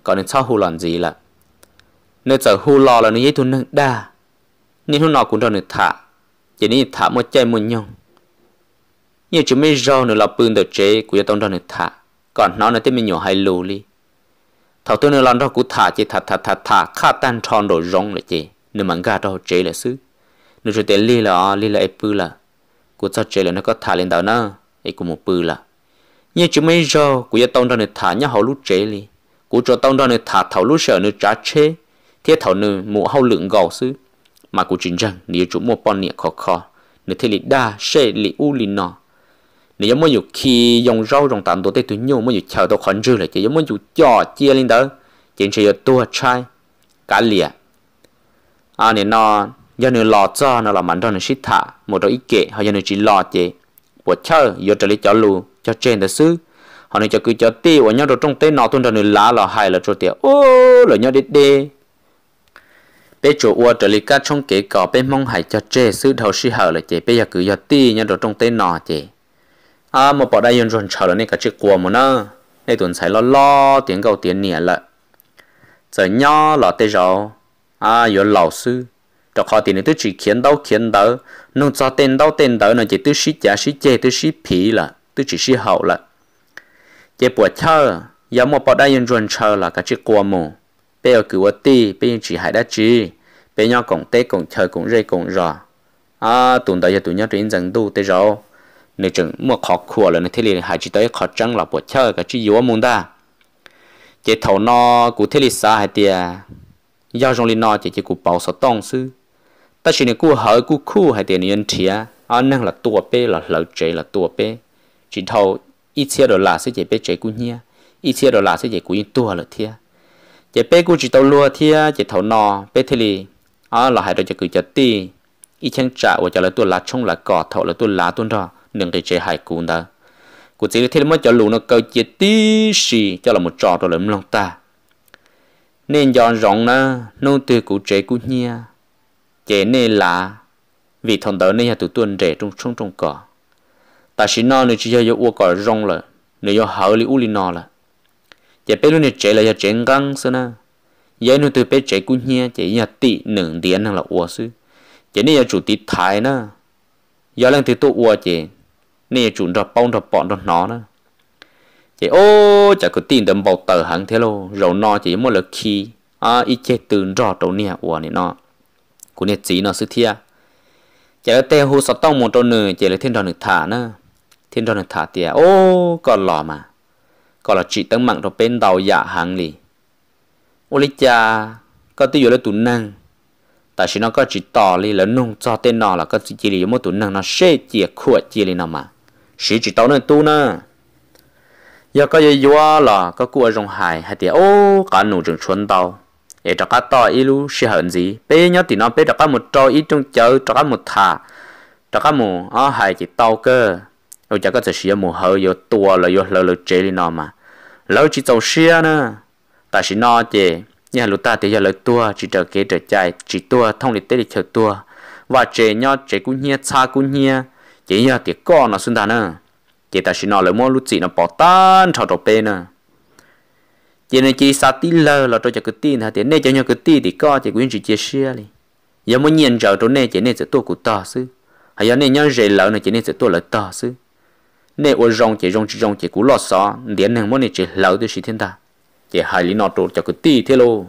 còn nên sau hù lòn gì là nếu chờ hù lò là nó dễ thu nâng đa nên hôm nào cũng đâu nữa thả chỉ nên thả một chai một nhông nhiều chúng mình rau nữa là bưng được chế của gia tông đâu nữa thả còn nó nữa tiếp mình nhỏ hay lù đi thảo tôi nữa lần đó cũng thả chỉ thả thả thả thả khá tan tròn đồ rong lại chị nếu mà gà đâu chế là xứ nếu cho tiền li là li là ép bự là của cho chế là nó có thả lên đảo nữa, ấy cũng một bự là như chúng mấy giờ của gia tông đó nó thả nhau hậu lúc chế li của cho tông đó nó thả thầu lúc sợ nữa trả chế thế thầu nữa mũ hậu lượng gạo xứ mà của chính rằng nếu chúng mua bọn niệm khó khó nếu thế li đa sẽ li u li nọ nếu giống như khi dùng rau dùng tạm tôi thấy tôi nhiều mới chờ tôi khẩn trương là chỉ giống như cho chia lên đó chỉ chỉ là tua trai cá liệt à nên nó giờ nó lo cho nó là mạnh đó nó xịt thả một đôi ít kệ họ giờ nó chỉ lo chế bộ chơi giờ trở lại cho lù cho trên đó xứ họ nên cho cứ cho tê và nhau đồ trong tê nó tuân cho nó lá là hay là chỗ tiệt ô là nhau đi đi bé chỗ ua trở lại cá trong kế cỏ bên mong hải cho chê xứ đầu xí hở là chế bé giờ cứ cho tê nhau đồ trong tê nó chế à mà bỏ đây yon rồi chờ là nên cả chiếc quần mà nó nên tuần sai lo lo tiếng cầu tiếng nỉa lại giờ nhau là tê rồi à có lão sư đó khó tiền tôi chỉ khiến đâu khiến đâu nó cho tên đâu tên đâu nó chỉ tôi sĩ giả sĩ chê tôi sĩ phí là tôi chỉ sĩ hậu là chế bùa chơ giờ một bọn đại nhân ruộng chơ là cái chiếc qua mù bây giờ cứu ti bây chỉ hại đã chỉ bây giờ cũng tê cũng chơi cũng rơi cũng rò à tụi đó giờ tụi nhau trên dân tu tê rồi nếu chừng mua khó khua là nó thế liền hại chỉ tới khó trăng là bùa chơ cái chỉ yếu muốn ta chế thầu nó cụ thế liền xa hay tiệt do trong linh nó chỉ chỉ cụ bảo sợ tông sư ta chỉ nên cụ hở cụ khu hay tiền nhân thía ở năng là tua bê là lỡ chế là tua bê chỉ thâu ít xe đồ là sẽ chỉ bê chế cụ nhia ít xe đồ là sẽ chỉ cụ yên tua là thía chỉ bê cụ chỉ tàu lúa thía chỉ thâu nò bê thề li ở là hai đôi chỉ cụ chỉ ti ít chăng trả và trả là tua lá chung là cỏ thâu là tua lá tuôn đó nâng để chế hải cụ đó cụ chỉ thế mà cho lù nó câu chỉ tí xì cho là một trò rồi lấm lòng ta nên dọn rộng nó nô từ cụ trẻ cụ nha, chế nê là vì thằng đó nên nhà tụi tuần trẻ trong sông trong cỏ ta xin nó nữa chỉ cho yêu cỏ rong là nữa yêu hở li u li nó là chế bé luôn trẻ là nhà trẻ ngang xưa na vậy nó từ bé trẻ cụ nha, chế nhà tị nửa tiền là uổng sư chế nê nhà chủ tị thái na giờ lần từ tụ uo chế nê chủ đọc bông đọc bọn đọc nó na จโอ้จะก็ตีนเดิมบอกเตอหังเทโลเรานอจะยังมลคีอ่าอีเจตื่นรอตรงเนี้ยวันนี้นอกูเนี่ยจีนอซื้อเทียจะเตะหูสต้องมตรงเนึ่งจเลยเทนดอนหนึ่งถาเนอะเทนดอนหนึ่งถาเตีย โอ้ก็หล่อมาก็ละจีตั้งมั่งตัวเป็นเดาหยาหังลีอุลิจาก็ตีอยู่แล้วตุนนั่ง แต่ฉันก็จีต่อเลยแล้วนุ่งจอเต้นนอแล้วก็จีจีลีมตุนนั่งนอเชจีขวดจีลีนอมาสีจีต่อหนึ่งตัวนอะ giờ có gì vua là có cua rong hải hay thì ô cả nụ trường chuẩn tàu để cho các to ilu sẽ hơn gì bây giờ thì nó bây cho các một trâu ít trong chợ cho các một thả cho các một ó hải chỉ tàu cơ rồi cho các sẽ xia một hơi vô tua là vô lơ lơ chế đi nó mà lâu chỉ tàu xia nữa ta chỉ nó chè nhà lụt ta thì giờ lời tua chỉ trở kế trở chạy chỉ tua thông lịch tế thì chờ tua và chế nhớ chế cũng nhia xa cũng nhia chỉ nhớ thì con nó xung ta nữa chỉ ta chỉ nói lời mua lúc gì nó bỏ tan cho đồ bên nè chỉ nên chỉ sát tí lơ là tôi cho cái tin hả tiền này cho nhau cái tin thì có chỉ quyến chỉ chia sẻ đi giờ muốn nhìn rồi tôi này chỉ nên sẽ tôi của ta sư hay giờ nên nhau rể lỡ này chỉ nên sẽ tôi là ta sư nên ô rong chỉ rong chỉ rong chỉ cú lo xó điện hàng muốn này chỉ lỡ tôi chỉ thiên ta chỉ hai lý nọ tôi cho cái tin thế luôn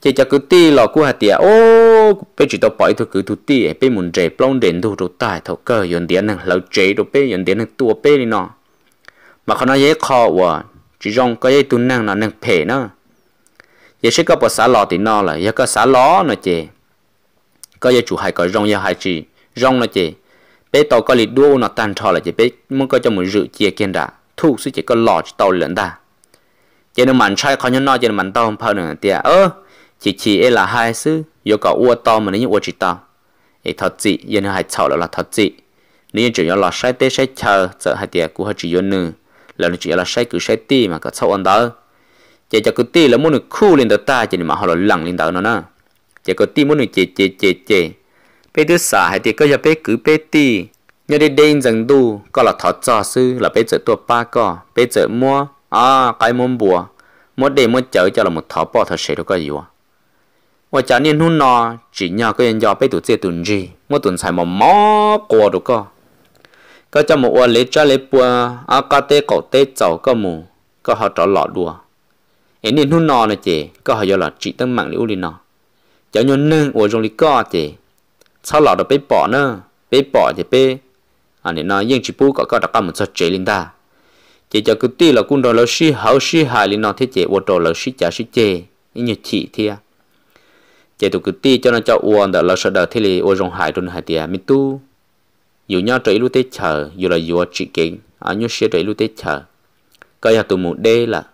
chỉ cho cứ ti lò cua hạt tiệt ô bây chỉ tao bỏi thôi cứ thu ti bây muốn chế plong đến thu đồ tài thầu cơ yon điện năng lâu chế đồ bây yon điện năng tua bây đi nọ mà khi nói dễ khó quá chỉ rong cái dễ tu năng nó năng phê nó giờ sẽ có bộ xả lò thì nọ là giờ có xả lò nó chế có dễ chủ hai có rong giờ hai chỉ rong nó chế bây tao có lì đua nó tan trò là chế bây muốn có cho mình rượu chia kiên đã thu sẽ chỉ có lò chỉ tao lợn ta chế nó mặn sai khó nhớ nó chế nó mặn tao không phải nữa tiệt ơ chỉ chỉ ấy là hai sư yo cả ua to mà nếu như ua chỉ to e thật chị yên hai chảo là thật dị, nếu chỉ yo là sai tê sai chờ giờ hai tiệt cũng hai chỉ yo nữ là nó chỉ là sai cứ sai ti mà có sau ăn đó chỉ cho cứ ti là muốn được khu lên đó ta chỉ mà họ là lằng lên đó nó nè chỉ có ti muốn được chè chè chè chè bây thứ xả hai tiệt có giờ bé cứ bé ti, nhớ đi đến dần đu có là thật cho sư là bé chở tua ba co bé chở mua à cái môn bùa mua để mua chờ cho là một thọ bỏ thật sẽ được cái gì à ว่าจะเนี่ยหุ่นนอจีนยาก็ยังยอไปตัวเจตุนจีว่าตุนใส่หมอมอกลัวดูก็ก็จะมัวเล็จ้าเล็ปัวอากาเตกเตเจ้าก็มูก็เขาจะหลอดดัวเอ็นเนี่ยหุ่นนอนะเจก็เขาจะหลอดจีตั้งมั่งลิอุลินอจะยนนึ่งอวจงลิก็เจชาวหลอดไปปอเนอะไปปอเจไปอันนี้นอยิ่งจีปูก็ก็ตะก้ามันจะเจลินตา chỉ cho cứ tí là cũng đồ lâu xí hậu xí hại lên nó thế chế ô đồ lâu xí chả xí chế như chị thì à chế tụ cứ ti cho nó cho uon đã lo sợ đợt thế li uon rong hải run hải tiệt mình tu dù nhau trời lúc tết chờ dù là dù chỉ kính anh nhớ xe trời lúc tết chờ cái nhà tụ một đê là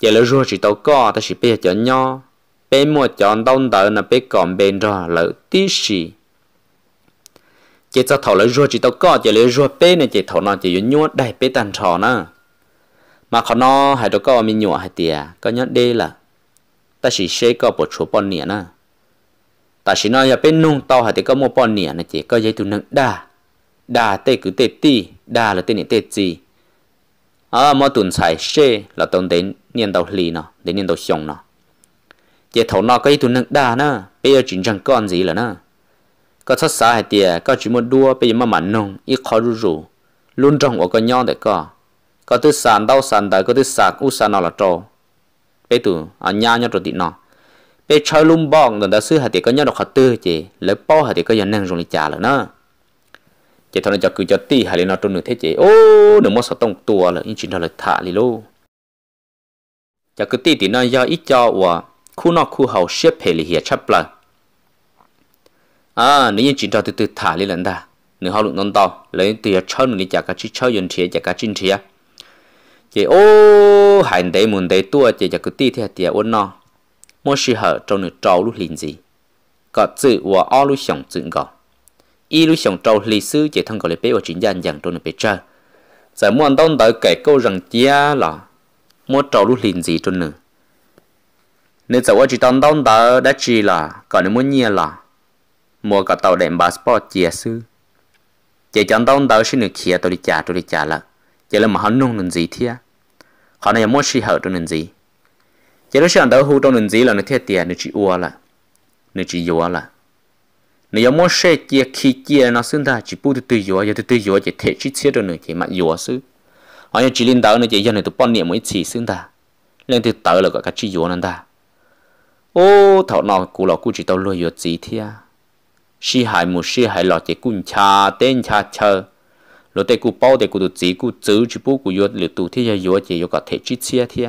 chế lỡ rồi chỉ tàu co ta chỉ bây giờ nhau bé mua chọn đông đỡ là bé còn bên rồi là tí xì chế cho thầu lỡ rồi chỉ tàu co chế lỡ rồi bé này chế thầu nó chế dùng nhuột đầy bé tàn trò nữa mà khó nó hải tàu co mình nhuột hải tiệt có nhớ đê là ta chỉ xe có bộ chỗ bọn nè nè ta chỉ nói là bên nông tao hả thì có mô bọn nè nè chỉ có giấy tu nâng đà đà tê cứ tê tì, đà là tê nè tê gì à mô tuần chạy xe là tông đến niên tàu lì nọ đến niên tàu xong nọ chỉ thầu nọ có giấy tu nâng đà nè bây giờ chính chẳng con gì là nè có sát xa hay tiề có chỉ muốn đua bây giờ mà mạnh nông ít khó rủ rủ luôn trong của con nhau để có có thứ sàn đau sàn đời có thứ sạc u sàn nào là trâu bé tu ở à, nhà nhau rồi tịt nọ bé chơi lung bong rồi đã xứ hạt thì có nhau được khát tư chị lấy bao hạt thì có dân năng dùng để trả rồi nữa chị thôi cho cứ cho tì hạt lên nó trong được thế chị ô nửa mất sáu tông tua là in chuyện đó là thả đi luôn cho cứ tì thì nó do ít cho và khu nó khu hậu xếp hệ lì hiệp chấp lại à nếu như chỉ cho từ từ thả lên lần ta nếu họ luận non to lấy tiền chơi mình đi trả cả chi chơi yên thiệt trả cả chinh thiệt chỉ ô hành đấy muốn đấy tua chỉ cho cứ ti theo tiệt ôn nó mua sự hở trong nửa trâu lúc liền gì có chữ và o lúc sống chữ gò y lúc sống trâu lý sư chỉ thằng gọi là bé và chính gian dạng trong nửa bé chơi giờ muốn đông tới kể câu rằng chia là mua trâu lúc liền gì trong nửa nếu giờ chỉ đông đông tới đã chỉ là còn nếu muốn nhia là mua cả tàu đệm passport chia sư chỉ chọn đông tới xin được kia tôi đi trả tôi đi trả là chỉ là mà hắn nung làm gì thiệt họ này mua xí hở trong nền gì giờ đó xem đầu hú trong nền gì là nó thiết tiền nó chỉ ua là nó chỉ ua là nó có mua xe chia khi chia nó xưng ta chỉ bút từ từ giờ từ từ ua chỉ thể chi chia được nữa chỉ mà ua xứ họ giờ chỉ lên đầu nó chỉ giờ này tụ bọn niệm mới chỉ xưng ta lên từ tới là gọi cái chỉ ua nó ta ô thảo nào cụ lão cụ chỉ tao lôi ua gì thế à xí hại một xí hại lọ chỉ cũng cha tên cha chờ lo te ku bao te ku tu chỉ ku chữ chỉ bu ku yo lửa tu thi ya yo chỉ yo có thể chỉ chia thi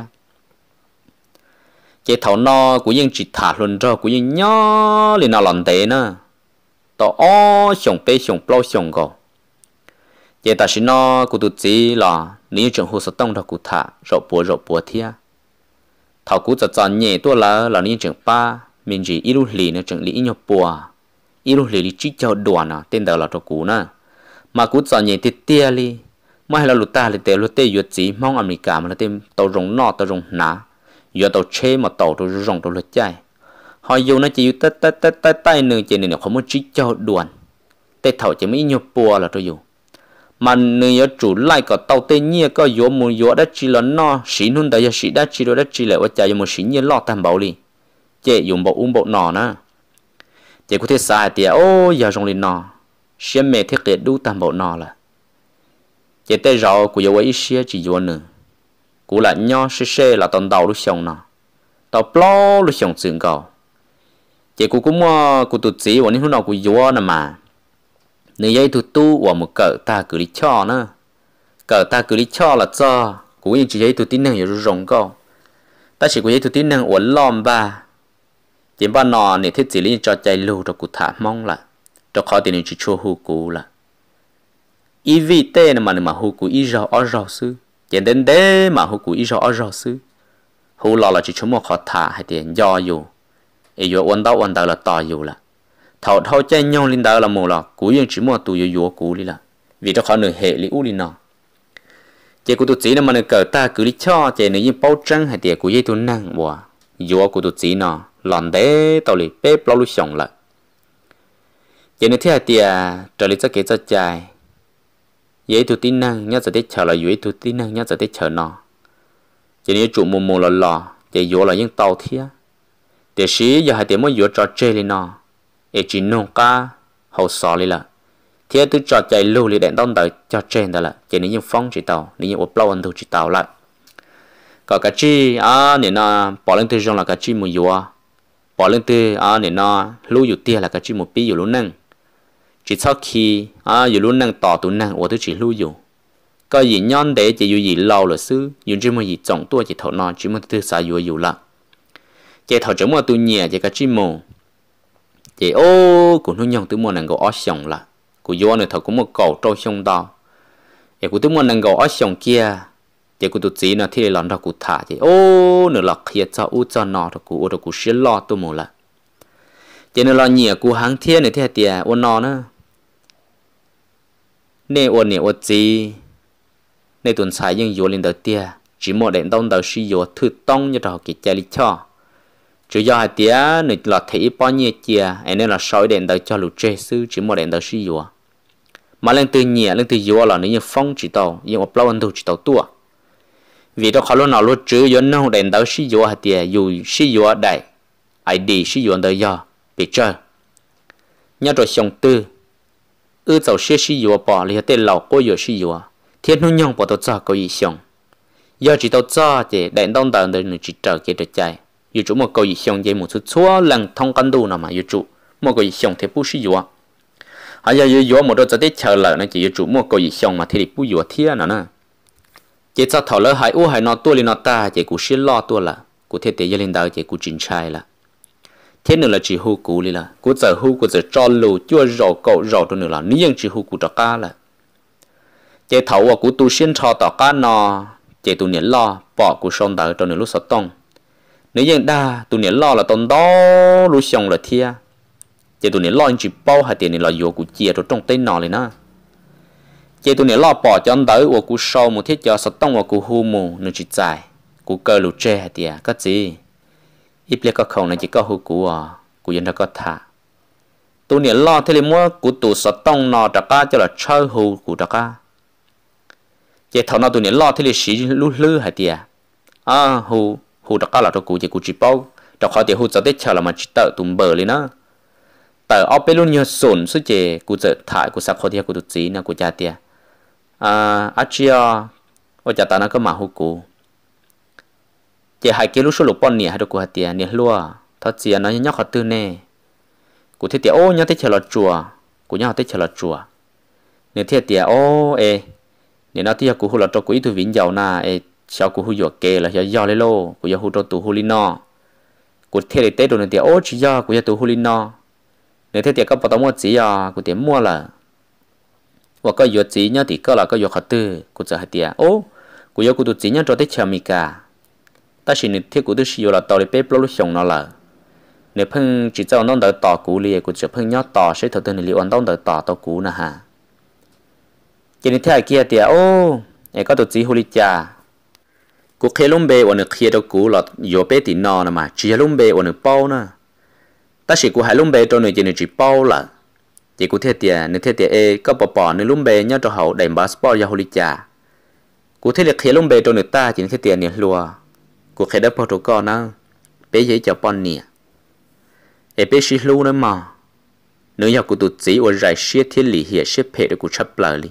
chế thảo no của những chỉ thả luôn cho của những nhớ liền nào lần tế nè to o sống pe sống bao sống gò chế ta xin no của tu chỉ là nếu trường hồ sơ tông đó của thả rộp bùa rộp bùa thi thảo cú cho chọn nhẹ tua là là nếu trường ba mình chỉ ít lúc lì chẳng trường lì bùa ít lúc lì chỉ cho đùa à, tên đó là cho cú nè mà cú giờ nhìn thì tia li mà hay là lụt ta thì tệ lụt tê yuột chỉ mong America mà là tìm tàu rồng nọ tàu rồng nã yuột tàu chê mà tàu tàu rồng tàu lụt chạy họ dù nó chỉ yuột tết tết tết tết tay nương chỉ nên không muốn chỉ cho đuồn tê thầu chỉ mới nhiều bùa là tôi dù mà nương yếu chủ lại có tàu tê nhia có yếu muốn yếu đã chỉ là nọ xin nun đã giờ xí đã chỉ rồi đã chỉ lại chạy giờ muốn xí nhia lọ tam bảo li chế dùng bộ um bộ nọ nè chế có thể sai tiệt ô giờ rồng lên nọ xem mẹ thiết kế đủ tam bộ nọ là chỉ tay rõ của dấu ấy xe chỉ dấu nữa cú là nho xe xe là tòn đầu lúc xong nọ tàu plo lúc xong sừng cầu chỉ cú cũng cú tụt chỉ bọn những nào cú dấu nè mà nơi dây tụt tu và một cỡ ta cứ đi cho nữa cỡ ta cứ đi cho là cho cú như chỉ dây tụt tin năng hiểu rộng cầu ta chỉ cú dây tụt tin năng ổn lom ba chỉ ban nọ này thiết chỉ lý cho chạy lưu cho cú thả mong là cho khó tiền chỉ cho hú cú là ý vị tê mà mà hú cú ý rõ ở rõ sư chỉ đến đế mà hú cú ý rõ ở rõ sư hú lo là chỉ cho một khó thả hay tiền do dù ý dù ôn đau ôn đau là to dù là thầu thâu chơi nhau lên đau là mù lọ cú yên chỉ mua tù dù dù cú đi là vì cho khó nửa hệ lý u lý nọ chỉ cú tụ chỉ mà nửa cờ ta cứ lý cho chỉ nửa như bao trăng hay tiền cú dây tụ năng bùa dù cú tụ chỉ nọ lòn đế tàu lì bếp lâu lúc sống lại chỉ nên thế thì à trở lại cho cái cho chạy vậy tụi tin năng nhớ sẽ để chờ là vậy tụi tin năng nhớ sẽ để chờ nó chỉ nên chủ mồm mồm là lò để vô là những tàu thía để sĩ giờ hai tiệt mới vô trò chơi lên nó để chỉ nông ca hậu sò lên là thế tôi trò chạy lưu lên đèn đón đợi cho trên đó là chỉ nên những phong chỉ tàu nữa những ô plau ăn thu chỉ tàu lại có cái chi à nè nó bỏ lên từ trong là cái chi mùi vô bỏ lên từ à nè nó lưu dụ tia là cái chi một pi dụ luôn năng chỉ sau khi à dù luôn năng tỏ tụ năng ủa tôi chỉ lưu dù có gì nhon để chỉ dù gì lâu là sư dù chỉ một gì trọng tua chỉ thọ nó chỉ một thứ xài dù dù là chỉ thọ chống mà tôi nhẹ chỉ cái chỉ mồ chỉ ô cũng nuôi nhon tôi muốn năng có ở sòng là của do này thọ cũng một cầu trâu sông đó chỉ của tôi muốn năng có ở sòng kia chỉ của tôi chỉ nó thì lần đó của thả chỉ ô nữa là khi cho u cho nó rồi của ô rồi của sẽ lo tôi mồ là chỉ nữa là nhẹ của hàng thiên này thế tiệt ô nó nữa nè ô nè ô chi nè tuần sai nhưng vô lên đầu tia chỉ một đèn đông đầu suy vô thư tông như trò kịch chơi lý cho chủ do hai tia nè là thấy bao nhiêu chia anh nên là soi đèn đầu cho lũ trẻ sư chỉ một đèn đầu suy vô mà lên từ nhẹ lên từ vô là nếu như phong chỉ tàu nhưng mà plau anh đủ chỉ tàu tua vì đó khó luôn nào luôn chứ do nó đèn đầu suy vô hai tia dù suy vô đại ai đi suy vô đầu do bị chơi nhớ rồi xong tư ư dầu xe xí yếu bỏ lì tên lão cô yếu xí yếu thiên hôn nhong bỏ tàu cho có ý xong giờ chỉ tàu cho thì đại đông tàu đời người chỉ trở kia được chạy yếu chú một câu ý xong dây một chút xóa lần thông căn đu nào mà yếu chú một câu ý xong thì bù xí yếu à giờ yếu yếu một đôi giờ để chờ lợn này chỉ yếu chủ một câu ý xong mà thì bù yếu thiên nữa nè chỉ cho thảo lỡ hải u hải nó tua lên nó ta chỉ cú xin lo tua là cú thiết tế gia lên đầu chỉ cú chính trai là thế nữa là chỉ hô cú đi là cú giờ hô cú giờ cho lù chưa rõ cậu rõ đâu nữa là nếu như chỉ hô cú cho cá là chế thấu à cú tu xin cho tỏ cá nò chế tu niệm lo bỏ cú son đỡ cho nữa lúc sọt tông nếu như đa tu niệm lo là tông đó lúc xong là thia chế tu niệm lo anh chỉ bao hai tiền này là vô cú chia cho trong tay nò này nè, chế tu niệm lo bỏ cho anh đỡ của cú sau một thiết cho sọt tông của cú hô mù nó chỉ dài cú cơ lù tre hai tiền cái gì อีเลก็เขาในจิก็หูกูอกูยันทก็ท่าตัวเนี่ยล่อเทเลมัวกูตัวสต้องนอตะก้าจะละเช่าหูกูตะก้า เจ้าทอนาตัวเนี่ยล่อเทเลสีลุลื้อหัดเตียอ้าหูหูตะก้าละตัวกูจะกูจีบเอาตะขอเดี๋ยวหูจะได้เช่าละมันจิตเตอร์ตุ่มเบอร์เลยนะแต่เอาไปรุ่นยศนสุเจ กูจะถ่ายกูสักคนเดียวกูตุจีนะกูจะเตียอ่าอาเจียว่าจะตานะก็มาหูกู chị hai kia lúc số lục bọn nè hai đứa của hai tiền nè luo, thật chị nó nhóc họ tư nè cụ thế tiền ô nhóc thế chờ lọt chùa cụ nhóc thế chờ lọt chùa nè thế tiền ô ê nè nó thế cụ hú lọt cho cụ ít tuổi vĩnh giàu na ê sau cụ hú dọ kê là cho do lê lô cụ do hú cho tu hú li nọ, cụ thế để tết đồ nè tiền ô chỉ do cụ do tu hú li nọ, nè thế tiền có bảo tao mua chỉ à cụ tiền mua là và có dọ chỉ nhóc thì có là có dọ họ tư cụ chờ hai tiền ô cụ do cụ tu chỉ nhóc cho tết chờ mi cả ta chỉ nên thiết của tôi sử là tàu để bếp lâu xong nó là nếu phăng chỉ cho nó đỡ tỏ cũ liền của chỉ phăng nhớ tỏ sẽ thật tình liệu anh đóng đỡ tỏ tàu cũ nè ha chỉ nên theo kia thì ô ai có được chỉ huy lý cha của khi lúc bê ổn khi tàu cũ là vô bê thì nó mà chỉ lúc bê ổn bao nè ta chỉ của hai lúc bê cho nên chỉ nên chỉ bao là chỉ của thế tiệt nếu thế tiệt e có bỏ bỏ nên lúc bê nhớ cho hậu đầy basketball hồ huy cha của thế liệt khi lúc bê cho người ta chỉ nên thế tiệt nên lùa của khai đất bao trụ con nó bé dễ cho bọn nè e bé xí lưu nữa mà nếu nhà của tụt chỉ ở rải xia thiết lý hiện xếp hệ được của chấp lờ li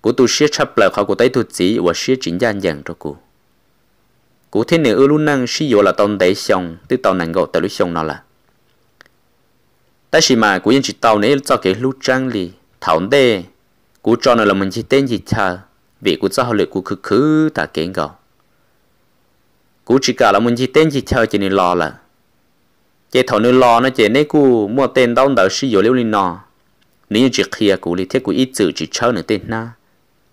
của tụt xia chấp lờ họ của tay tụt chỉ ở xia chính gian dạng cho cụ cụ thế này ư luôn năng xí dụ là tông đế xong từ tàu nàng gạo tới lúc xong nó là tại sao mà của dân chỉ tàu này cho cái lưu trang li thảo đê cụ cho nó là mình chỉ tên gì chờ vì cụ cho họ lệ cụ khứ khứ ta kén gạo cú chỉ cả là muốn chỉ tên chỉ theo chỉ nên lo là chế thầu nên lo nó chế nên cú mua tên đau đỡ sử dụng liệu linh lo nếu chỉ kia cú thì thế cú ít chữ chỉ chơi nửa tên na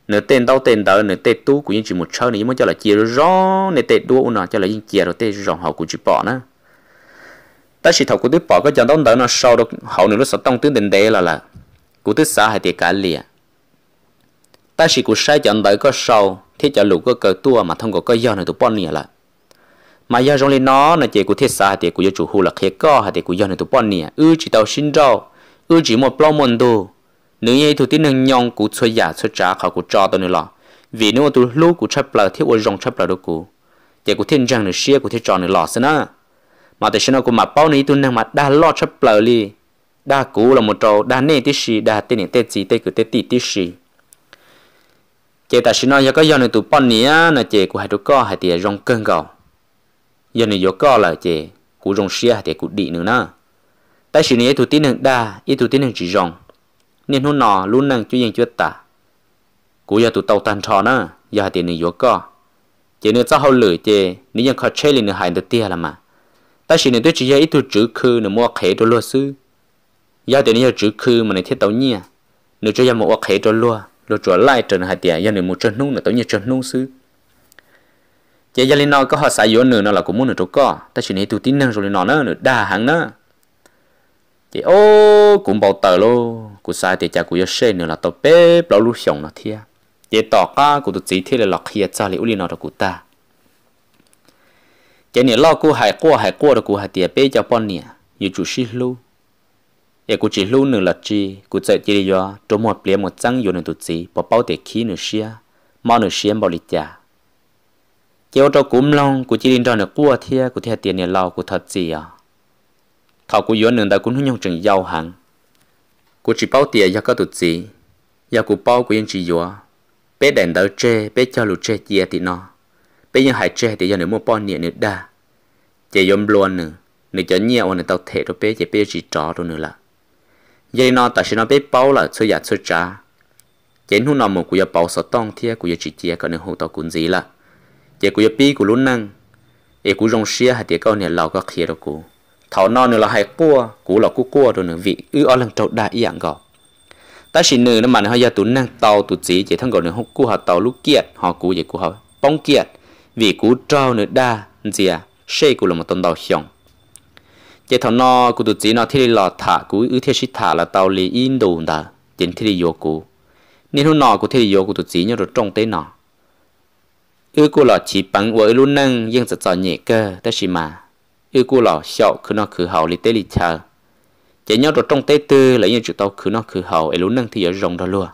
nửa tên đau tên đỡ nửa tên tú cú chỉ một chơi nữa muốn cho là chia rõ nửa tên đua nọ cho là những chia rồi tên rõ họ cú chỉ bỏ nữa ta chỉ thầu cú tiếp bỏ cái chân đau đỡ nó sau được hậu nửa nó sẽ tông tướng định đề là là cú tiếp xã hay tiền cả liền ta chỉ cú sai chân đỡ có sau thế cho lũ có cơ tua mà không có có do này tụ bọn nè là mà do trong lên nó là chỉ của thiết xa thì của do chủ hồ là khé co hay thì của do này tụ bọn nè ư chỉ tàu sinh rau ư chỉ một lo mòn đồ nếu như thủ tin nâng nhong của chơi giả chơi trả khảo của cho tôi nữa lọ vì nếu tụ lú của chấp là thiết ô rong chấp là đồ của chỉ của thiên trang nữa xia của thiết cho nữa lọ xin á mà tại sao của mà bao này tụ nâng mà đa lo chấp là li đa cú là một trâu, đa nè tí xì đa tên nè tên gì tên của tên tí tí xì chỉ tại sao nó do cái do này tụ bọn nè là chỉ của hai đứa co hai tia rong cơn gạo giờ này có là chị cụ rong xia thì cụ đi nữa na tại sự này thủ tín hàng đa ít thủ tín hàng chỉ rong nên hôm nọ luôn năng chú yên chúa ta cụ giờ tụ tàu tan trò na giờ thì này có chị nữa sao hậu lửa chị nếu ยัง khó chơi lên nữa hại được tia là mà tại sự này tôi chỉ giờ ít thủ chữ khư nữa mua khế đồ luật sư giờ thì này chữ khư mà này thiết tàu nhia nữa cho giờ mua khế đồ luật rồi trở lại trở lại tiền giờ này mua chân nung là tàu nhia chân nung sư chế gia linh nó có họ xài yếu nữa nó là cũng muốn nửa chỗ có ta chỉ này tụi tin năng rồi nó nữa nửa đa hàng nữa chế ô cũng bảo tờ luôn, cụ xài thì cha cụ yếu xe nữa là tao bé bảo lúc sống nó thia chế tỏ ca cụ tụi chỉ thế là lọc hiệt sao lại uli nó là ta chế này lo cụ hải qua hải qua rồi cụ hải tiệt bé cho bọn nè yêu chú sĩ lưu giờ cụ chỉ lưu nữa là chi cụ chạy chỉ đi do chỗ một plei trăng yêu nữa tụi chỉ bảo bảo tiệt khí nữa xia mau nữa xia bảo lịch cha chỉ cho cúm long của chỉ linh cho nó cua thia của thia tiền nhà lò của thật gì à thảo của yếu nương đã cũng hướng nhung trường giàu hẳn của chỉ bao tiền nhà có tụt gì nhà của bao của yên chỉ yếu bé đèn đỡ tre bé cho lụt tre chia thì nó bé nhân hải tre thì do nữa mua bao nhẹ nữa đa chỉ yếm luôn nữa nữa cho nhiều nữa tao thể rồi bé chỉ bé chỉ trò rồi nữa là vậy nó ta sẽ nó bé bao là chơi giả chơi trá chỉ hôm nào một của giờ bao sợ tông thia của giờ chỉ chia còn nữa hậu tao cũng gì là tiệt của pi của lún năng e của rong xia hạt tiệt câu này lào có khía đâu cũ thảo non nữa là hay cua cú là cú cua rồi nữa vị ư ở lần trâu đa ý dạng gọ ta xin nữ nó mà nó giờ tụi năng tàu tụi gì chỉ thằng gọi nữa hút cua họ tàu lúc kiệt họ cú vậy cú họ bông kiệt vì cú trâu nữa đa gì à xe cú là một tồn tàu hiong chỉ thảo nó cú tụi gì nó thi lò thả cú ư thi sĩ thả là tàu lì in đồ đã chỉ thì đi vô cú nên hôm nọ cú thì vô cú tụi gì nhớ rồi trong tế nọ ư cô lọ chỉ bằng với luôn năng nhưng sẽ cho nhẹ cơ ta xì mà ư cô lọ sợ cứ nó cứ hậu lì tê lì chờ chỉ nhau trong tế tư lấy như chữ tao cứ nó cứ hậu ấy luôn năng thì giờ rồng đó luôn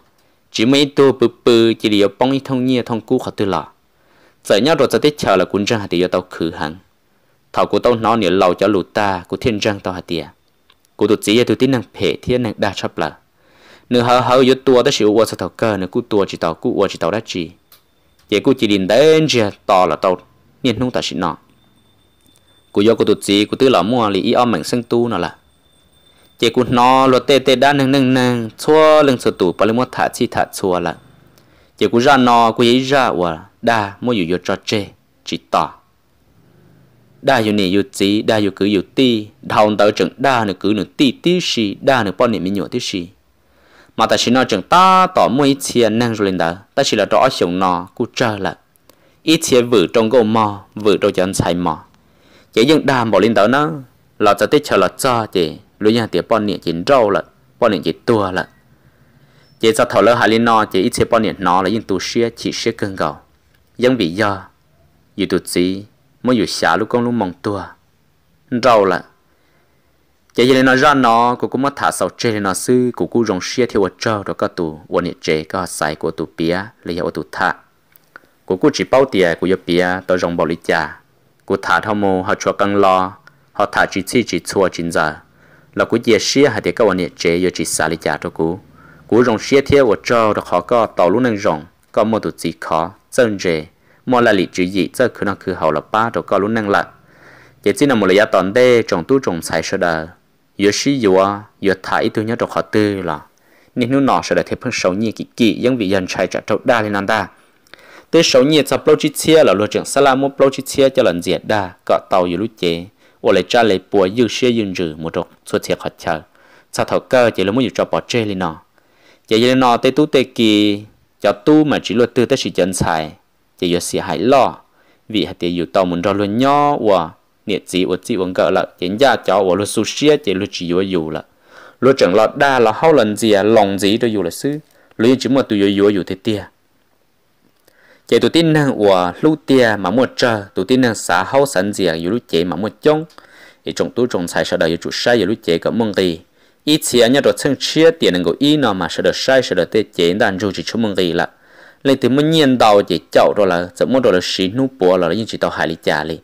chỉ mấy tô bự bự chỉ để bong ít thông nhia thông cú khó tư lọ giờ nhau rồi tê chờ là cuốn trang thì giờ tao cứ hẳn thảo của tao nó nhiều lâu cho lụt ta của thiên trang tao hạt tiệt của tụt chỉ tụt tin năng phê thiên năng đa chấp là nửa hở hở giờ tua ta chịu qua sao tao cơ nửa cú tua chỉ tao cú qua chỉ tao đã chỉ chỉ cô chỉ đến đến giờ to là tốt nên không ta xin nọ, cô do cô tụt gì cô tứ là mua lì y om mảnh sinh tu nó là chỉ cô nọ lo tê tê đan nâng nâng nâng chua lưng sờ tủ bà lưng mua thả chi thả chua là chỉ cô ra nọ cô ấy ra và đa mua dù dù cho chê chỉ to, đa dù nè dù gì đa dù cứ dù ti đào tàu chừng đa nửa cứ nửa ti tí xì đa nửa bao nè mình nhổ tí xì mà ta chỉ nói chừng ta tỏ mui chiên năng rồi lên đó ta chỉ là rõ sống nó cú chờ lại ít chia vừa trong gỗ mò vừa trong chân xài mò chỉ những đàm bỏ lên đó nó là cho tích chờ là cho chỉ lúc nhà tiệp bọn niệm chỉ râu là bọn niệm chỉ tua là chỉ cho thầu lỡ hai lên nó chỉ ít chia bọn niệm nó là những tu xia chỉ xia cưng gầu những vị do dù tu gì mới dù xả lúc con lúc mong tua râu là chế chế nó ra nó cô cũng mất thả sầu chế nó sư cô cũng rong xia theo cho rồi các tụ quân hiện chế có sai của tụ bia lấy hiệu tụ thả cô cũng chỉ bao tiền của bia tới rong bảo lý cha cô thả thao mô họ cho căng lo họ thả chỉ chi chỉ chua chín giờ là cô dễ xia hay thì các quân hiện chế yêu chỉ xa lý cha cho cô cô rong xia theo cho rồi họ có tàu lúc năng rong có một tụ chỉ khó chân chế mà là lý chữ gì chứ cứ là cứ hậu là ba rồi có lúc năng lật chỉ chỉ là một lý do tòn đê trong tu trong sai sơ đời giờ sử dụng giờ thải tôi nhớ đọc họ tư là nên nó nọ sẽ là thêm phương sáu nhiệt kỹ kỹ những vị dân trai trả trâu đa lên anh ta tế sáu nhiệt sắp lâu chít chia là lô trưởng salamu lâu chít chia cho lần diệt đa cọ tàu dù lúc chế ô lại cha lại bùa dư xe dư rử một độ suốt thiệt họ chờ sau thảo cơ chỉ là muốn cho bỏ chơi lên nọ chỉ là nọ tế tu tế kỳ cho tu mà chỉ luật tư tế sĩ chân xài chỉ giờ sĩ hại lo vì hạt tiền dù tàu muốn cho luôn nhỏ và nhiệt gì của chị vẫn cỡ là chính gia cho của luật sư xia chỉ luật chỉ vừa dù là luật chẳng là đa là hậu lần gì à lòng gì tôi dù là sư lý chỉ một tôi vừa dù thế tia chỉ tôi tin năng của lúc tia mà một chờ tôi tin năng xã hậu sẵn gì à dù lúc chế mà một chông thì chúng tôi trong sai sau đó chủ sai dù lúc chế có mong gì ít chia nhau rồi chân chia tiền năng của y nào mà sau đó sai sau đó tê chế đàn dù chỉ chung mong gì là lấy từ một nhiên đầu chỉ chậu rồi là 怎么着了？谁弄破了？因为知道海里家里。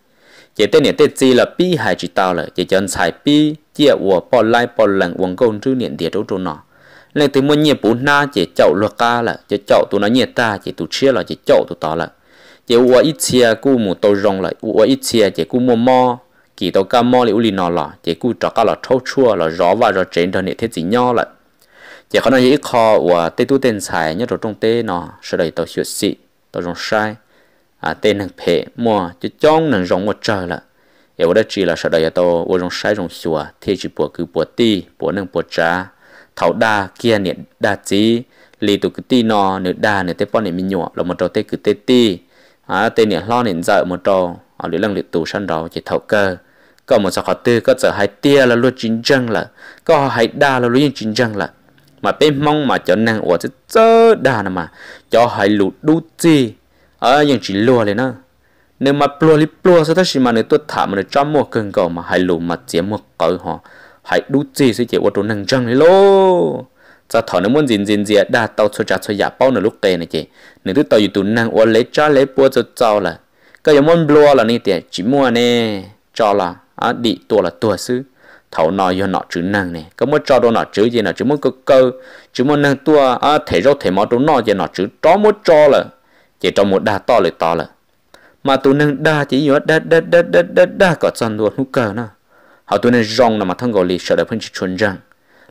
chế tên niệm tên gì là bi hại chỉ tao là chế chân xài bi chia của bỏ lại bỏ lần uống công chứ niệm địa đâu chỗ nọ nên từ mua nhiệt bún na chỉ chậu luật ca là chỉ chậu tụ nó nhiệt ta chỉ tụ chia là chỉ chậu tụ tao là chỉ uống ít chia cú mù tàu rong là uống ít chia chỉ cú mua mò kỳ tàu ca mò là li nọ là chỉ cú trọ ca là thâu chua là rõ và rõ trên đó niệm thế gì nhau là chỉ có nói ít kho của tê tu tên xài nhất rồi trong tê nọ sau đây tàu sửa xị tàu rong sai à tên nàng phê mua chứ chong nàng rong một trời là em đã chỉ là sợ đời tàu vô rong sai rong xua, thì chỉ bùa cứ bùa ti bùa nàng bùa trà thảo đa kia nè đa chí lì tụ cứ ti nọ nè đa nè tế pon nè mình nhỏ là một trò tế cứ tế ti à tên nè lo nè dợ một trò ở lưỡi lăng lưỡi tù săn đầu chỉ thảo cơ có một sao khó tư có sợ hai tia là luôn chính chân là có hai đa là luôn chính chân là mà bên mong mà cho nàng ủa chứ chớ đa nè mà cho hai lụt đu chi ở ờ, những chỉ lùa lên nữa nếu mà plua thì plua sao ta chỉ mà nếu tôi thả mà để cho mua cần cầu mà hai lù mà chém mua cầu họ hãy đủ gì sẽ chỉ ô tô năng chân này lô giờ thở nó muốn gì gì gì đa tàu cho trả cho giả bao nửa lúc tê này chị nếu tôi tàu tụ năng ô lấy cho lấy bua cho cho là cái giống muốn plua là nè tiền chỉ mua nè cho là à đi tua là tua xứ thầu nọ do nọ chữ năng nè có muốn cho đồ nọ chữ gì nọ chỉ muốn cơ cơ chỉ muốn năng tua à thể rau thể mỏ đồ nọ gì nọ chữ đó muốn cho là chỉ trong một đa to lời to là mà tụi nâng đa chỉ nhớ đa đa đa đa đa đa có chân luôn hữu cơ nó họ tụi nâng rong là mà thằng gọi lì sợ được phân chỉ chuẩn rằng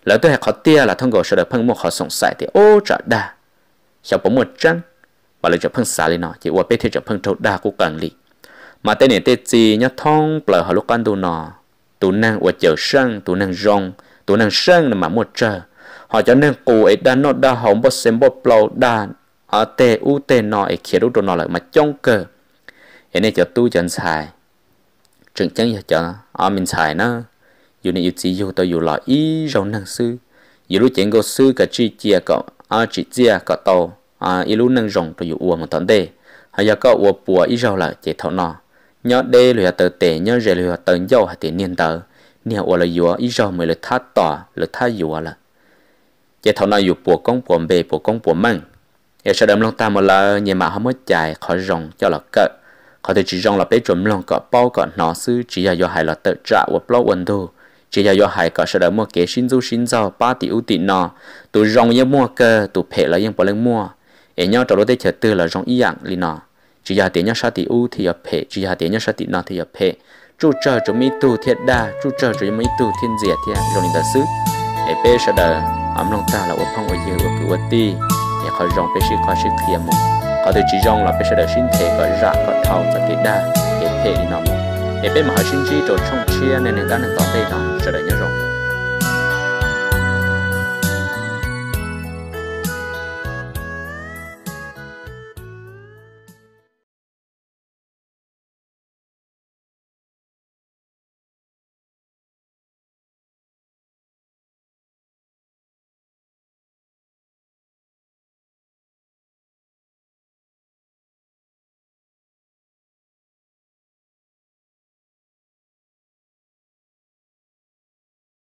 lỡ tôi khó tia là thằng gọi sợ được phân một họ sống sài thì ô trả đa sau bốn một trăng và lời cho phân xả lên nó chỉ qua biết thì cho phân trâu đa của cần lì mà tên này tên gì nhớ thong bờ họ lúc ăn tụi nọ tụi nâng qua chờ sang tụi nâng rong tụi nâng sang là mà một chờ họ cho nên cụ ấy đa nó đa hỏng bớt xem bớt lâu đa ở tê u tê nội khi rút đồ nó lại mà chông cơ hiện nay cho tu chân xài trường chân giờ cho ở mình xài nó dù này dù chỉ dù tôi dù là ý rồng năng sư dù lúc chuyện cô sư cả chi chia cả à chỉ chia cả tàu à ý lúc năng rồng tôi dù uo một tấn đề hay giờ có uo bùa ý rồng là chỉ thọ nọ nhớ đê lừa tờ tệ nhớ rề lừa tờ dâu hay tiền niên tờ niên uo là dù ý rồng mới là thắt tỏ là thắt dù là chỉ thọ nọ dù bùa công bùa bề bùa công bùa măng giờ sau đâm ta một là nhà mà không mới chạy khỏi rồng cho là cỡ họ thì chỉ rong là bé chuẩn lòng cọ bao cọ nó sư chỉ là do hại là tự trả và bao quần thu chỉ là do hại cọ sau đó mua kế xin du xin giàu ba tỷ ưu tỷ nọ tụ rong như mua cơ tụ phê là yên bỏ lên mua ở nhau trò đối chờ tư là rong ý dạng lì nọ chỉ là tiền nhau sa tỷ ưu thì nhập phê chỉ là tiền nhau sa tỷ nọ thì nhập phê chú chờ chú mi tu thiệt đa chú chờ chú mi tu thiên diệt thiệt rong linh ta sư ở bé sau đó lòng ta là ốp phong ở dưới ở cứ ti khỏi rong bê sĩ khỏi sĩ kia mù họ từ chỉ rong là bê sĩ đời sinh thể gọi rạ khỏi thao và cái đa cái thể đi nọ mù để bên mà họ sinh chi trốn trong chia nên người ta nên tỏ tê đó sẽ đời nhớ rong